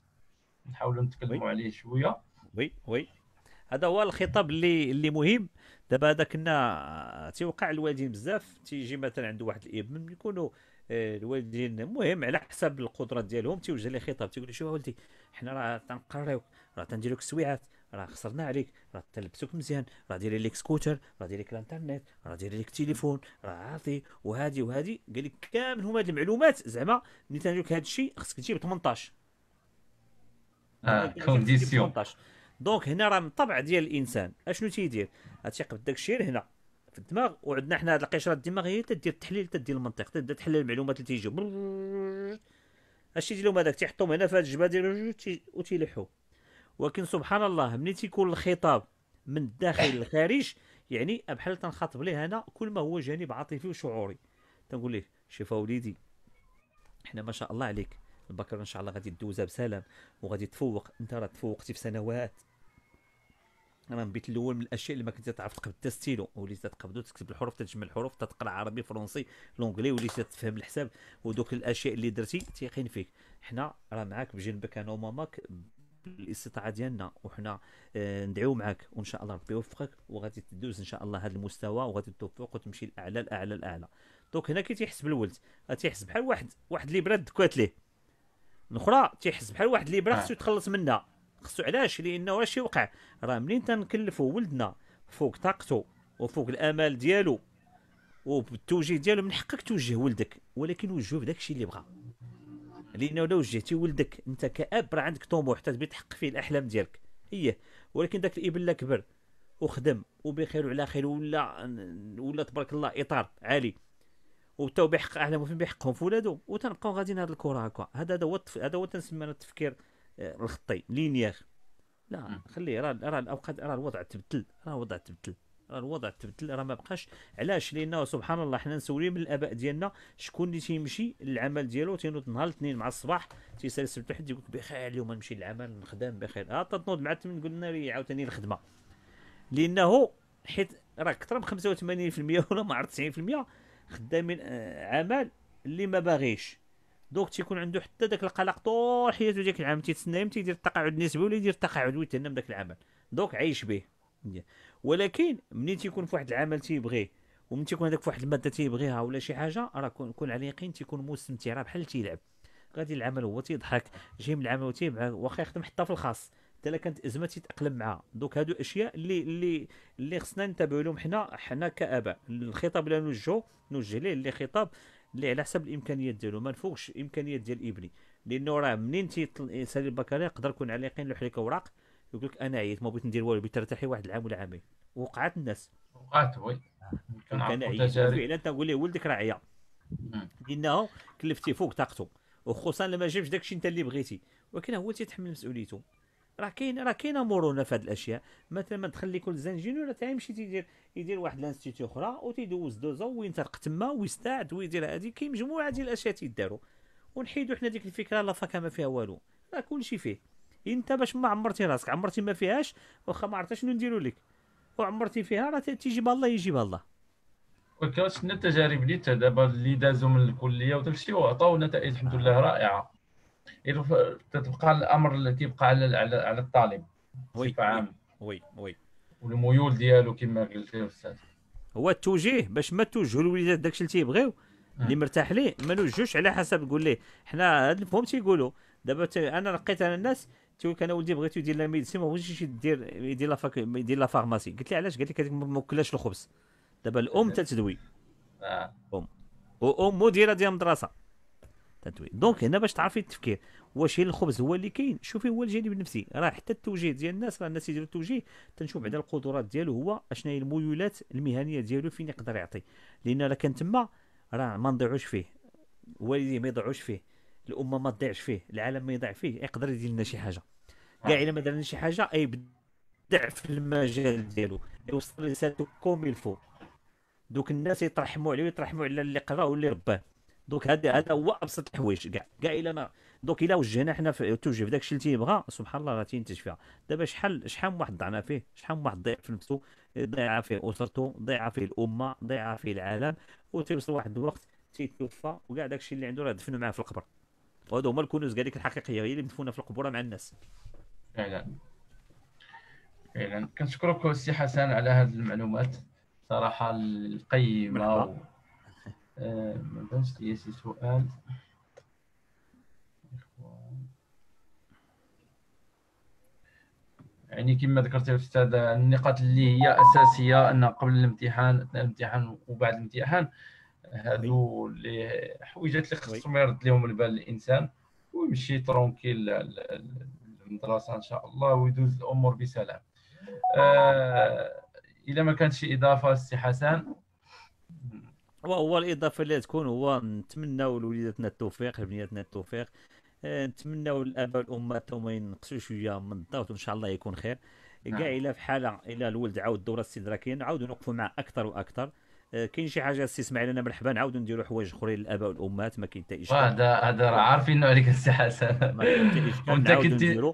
نحاولوا نتكلموا عليه شويه وي وي هذا هو الخطاب اللي اللي مهم دابا هذا كنا تيوقع الوالدين بزاف تيجي مثلا عند واحد الابن يكونوا آه، الوالدين المهم على حسب القدرات ديالهم تيوجه ليه خطاب تيقول له شوف ولدي حنا راه تنقريو راه تنديرو السويعات راه خسرنا عليك راه تلبسوك مزيان راه ديري لك سكوتر راه دير لك الانترنت راه دير لك التليفون راه عاطي وهادي وهادي قال لك كامل هما هاد المعلومات زعما ملي لك هاد الشيء خصك تجيب 18 اه كونديسيون دونك هنا راه من الطبع ديال الانسان اشنو تيدير تيقبض داك الشيء هنا في الدماغ وعندنا حنا هاد القشره الدماغيه تدير التحليل تدير المنطق تبدا تحلل المعلومات اللي تيجيو هادشي ديالهم هذاك تيحطهم هنا في هاد الجبهه ديال وتيلحوا ولكن سبحان الله ملي تيكون الخطاب من الداخل للخارج يعني بحال تنخاطب ليه انا كل ما هو جانب عاطفي وشعوري تنقول ليه شوف وليدي حنا ما شاء الله عليك البكالوريا ان شاء الله غادي تدوزها بسلام وغادي تفوق انت راه تفوقتي في سنوات راه من بيت الاول من الاشياء اللي ما كنت تعرف تقبض حتى ستيلو وليت تقبض تكتب الحروف تجمع الحروف تقرا عربي فرونسي لونجلي وليت تفهم الحساب ودوك الاشياء اللي درتي تيقين فيك حنا راه معاك بجنبك انا وماماك بالاستطاعه ديالنا وحنا آه، ندعيو معاك وان شاء الله ربي يوفقك وغادي تدوز ان شاء الله هذا المستوى وغادي توفق وتمشي الاعلى الاعلى الاعلى دوك هنا كي تيحس بالولد تيحس بحال واحد واحد ليبره دكات ليه الاخرى تيحس بحال واحد ليبره خصو يتخلص منها خصو علاش لانه اش يوقع راه منين تنكلفوا ولدنا فوق طاقته وفوق الامال ديالو وبالتوجيه ديالو من حقك توجه ولدك ولكن وجهه بداك الشيء اللي بغا لانه لو وجهتي ولدك انت كاب راه عندك طموح تبي تحقق فيه الاحلام ديالك ايه ولكن داك الابن كبر وخدم وبخير وعلى خير ولا ولا تبارك الله اطار عالي وتو بيحقق احلامه فين بيحققهم في ولادو وتنبقاو غاديين هاد الكره هكا هذا هذا هو هذا هو تنسمى التفكير الخطي آه، لينيير لا خليه راه راه الاوقات راه الوضع تبدل راه الوضع تبدل راه الوضع تبدل راه ما بقاش علاش لانه سبحان الله حنا نسولي من الاباء ديالنا شكون اللي تيمشي للعمل ديالو تينوض نهار الاثنين مع الصباح تيسال السبت واحد يقول بخير اليوم نمشي للعمل نخدم بخير ها آه، تنوض مع الثمن قلنا لي عاوتاني الخدمه لانه حيت راه اكثر من 85% ولا ما عرفت 90% خدامين آه، عمل اللي ما باغيش دوك تيكون عنده حتى داك القلق طول حياته ديك العام تيتسنى امتى يدير التقاعد النسبي ولا يدير التقاعد ويتهنى من داك العمل دوك عايش به ولكن ملي تيكون في واحد العمل تيبغيه ومن تيكون هذاك فواحد الماده تيبغيها ولا شي حاجه راه كون, كون على يقين تيكون مستمتع راه بحال تيلعب غادي العمل هو تيضحك جاي من العمل وتيبع واخا يخدم حتى في الخاص حتى الا كانت ازمه تيتاقلم معها دوك هادو اشياء اللي اللي اللي خصنا نتبعو لهم حنا حنا كاباء الخطاب اللي نوجهو نوجه ليه اللي خطاب اللي على حسب الامكانيات ديالو ما نفوقش الامكانيات ديال ابني لانه راه منين تيطل سالي البكالوريا يقدر يكون على يقين لوح لك اوراق يقول لك انا عييت ما بغيت ندير والو بغيت ترتاحي واحد العام ولا عامين وقعت الناس وقعت وي كان عييت فعلا تنقول ليه ولدك راه عيا لانه كلفتي فوق طاقته وخصوصا لما جابش داكشي انت اللي بغيتي ولكن هو تيتحمل مسؤوليته راه كاين راه كاينه مرونه في هذه الاشياء مثلا ما تخلي كل زنجينو راه يمشي تيدير يدير واحد لانستيتيو اخرى وتيدوز دوزا وينطلق تما ويستعد ويدير هذه كاين مجموعه ديال الاشياء تيداروا ونحيدوا حنا ديك الفكره لا فاكهه ما فيها والو راه كلشي فيه انت باش ما عمرتي راسك عمرتي ما فيهاش واخا ما عرفتش شنو نديروا لك وعمرتي فيها راه تيجيبها الله يجيبها الله وكاش التجارب اللي دابا اللي دازوا من الكليه وتمشي وعطاو نتائج الحمد لله رائعه تبقى الامر اللي تيبقى على على الطالب بصفه عامه وي وي والميول ديالو كما قلت الاستاذ استاذ هو التوجيه باش ما توجهوا الوليدات داكشي اللي تيبغيو اللي مرتاح ليه ما نوجهوش على حسب قول ليه حنا هاد الفهم تيقولوا دابا انا لقيت انا الناس تيقول لك انا ولدي بغيتو يدير لا ميديسين ما بغيتش يدير يدير لا فاك يدير لا فارماسي قلت لي علاش قالت لك ما كلاش الخبز دابا الام آه. تتدوي آه. ام وام مديره ديال المدرسه تدوين دونك هنا باش تعرفي التفكير واش هي الخبز هو اللي كاين شوفي هو الجانب النفسي راه حتى التوجيه ديال الناس راه الناس يديروا التوجيه تنشوف بعدا القدرات ديالو هو اشنا هي الميولات المهنيه ديالو فين يقدر يعطي لان راه كان تما راه ما نضيعوش فيه والديه ما يضيعوش فيه الامه ما تضيعش فيه العالم ما يضيع فيه يقدر يدير لنا شي حاجه كاع الا ما دار لنا شي حاجه اي بدع في المجال ديالو يوصل رسالته كوم الفو دوك الناس يترحموا عليه ويترحموا على اللي قرا واللي رباه دوك هذا هذا هو ابسط الحوايج كاع كاع الا ما دوك الا وجهنا حنا في توجه في داك الشيء اللي تيبغى سبحان الله غادي ينتج فيها دابا شحال شحال من واحد ضعنا فيه شحال من واحد ضيع في نفسه ضيعه في اسرته ضيعه في الامه ضيعه في العالم وتيوصل واحد الوقت تيتوفى وكاع داك الشيء اللي عنده راه دفنوا معاه في القبر وهذو هما الكنوز كاع الحقيقيه هي اللي مدفونه في القبور مع الناس فعلا فعلا كنشكرك السي حسن على هذه المعلومات صراحه القيمه أه، بس سؤال يعني كما ذكرت يا استاذ النقاط اللي هي اساسيه ان قبل الامتحان اثناء الامتحان وبعد الامتحان هذو اللي حويجات اللي خصهم يرد لهم البال الانسان ويمشي ترونكيل المدرسه ان شاء الله ويدوز الامور بسلام آه الى ما كانت شي اضافه السي حسن وهو الاضافه اللي تكون هو نتمناو لوليداتنا التوفيق لبنياتنا التوفيق آه، نتمناو الاباء والامهات ما ينقصوا شويه من الضغط وان شاء الله يكون خير نعم. كاع الى في حاله الى الولد عاود راه كاين نعاودوا نوقفوا معاه اكثر واكثر آه، كاين شي حاجه السي اسماعيل انا مرحبا نعاودوا نديروا حوايج اخرين للاباء والامهات ما كاين حتى اشكال هذا هذا عارفين عليك السي حسن ما كاين حتى اشكال نعاودوا نديروا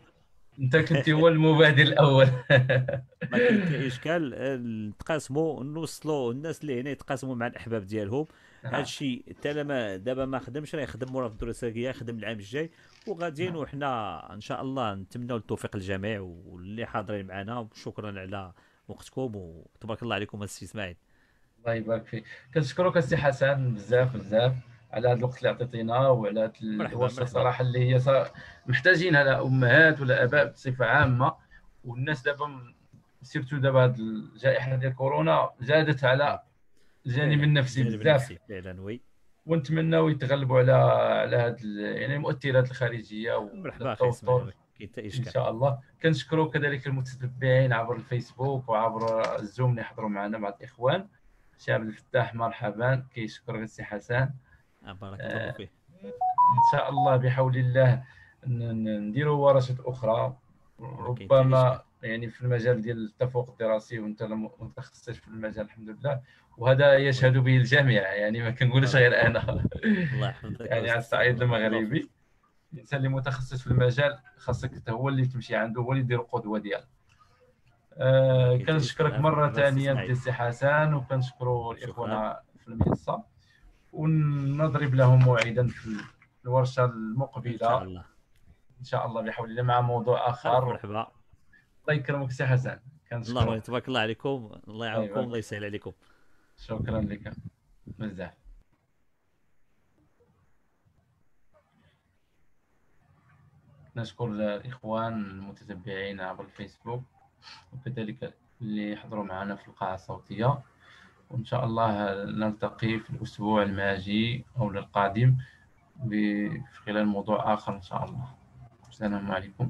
انت كنت هو المبادر الاول [LAUGHS] ما كاين اشكال نتقاسموا نوصلوا الناس اللي هنا يتقاسموا مع الاحباب ديالهم آه. هذا الشيء حتى لما دابا ما خدمش راه يخدم مورا في الدراسيه يخدم العام الجاي وغاديين آه. وحنا ان شاء الله نتمنوا التوفيق للجميع واللي حاضرين معنا وشكرا على وقتكم وتبارك الله عليكم السي اسماعيل الله يبارك فيك كنشكرك السي حسن بزاف بزاف على هذا الوقت اللي عطيتينا وعلى الوصفه الصراحه اللي هي محتاجين محتاجينها امهات ولا اباء بصفه عامه والناس دابا سيرتو دابا هذه الجائحه ديال كورونا زادت على الجانب النفسي بزاف فعلا وي ونتمناو يتغلبوا على على هذه يعني المؤثرات الخارجيه والتوتر ان شاء الله كنشكروا كذلك المتتبعين عبر الفيسبوك وعبر الزوم اللي حضروا معنا مع الاخوان شاب عبد الفتاح مرحبا كيشكر غير سي حسن آه، بارك الله آه، فيه ان شاء الله بحول الله نديروا ورشات اخرى ربما يعني في المجال ديال التفوق الدراسي وانت متخصص في المجال الحمد لله وهذا يشهد به الجميع يعني ما كنقولش غير انا الله يحفظك [LAUGHS] يعني على الصعيد المغربي الانسان اللي متخصص في المجال خاصك هو اللي تمشي عنده هو اللي يدير القدوه ديالك آه كنشكرك مره ثانيه سي حسن وكنشكروا الاخوه في المنصه ونضرب لهم موعدا في الورشه المقبله ان شاء الله ان شاء الله بحول الله مع موضوع اخر مرحبا الله يكرمك سي حسن كنشكرك الله تبارك الله عليكم الله أيوة. يعاونكم الله يسهل عليكم شكرا لك بزاف نشكر الاخوان المتتبعين عبر الفيسبوك وكذلك اللي حضروا معنا في القاعه الصوتيه وإن شاء الله نلتقي في الأسبوع الماجي أو القادم خلال موضوع آخر إن شاء الله السلام عليكم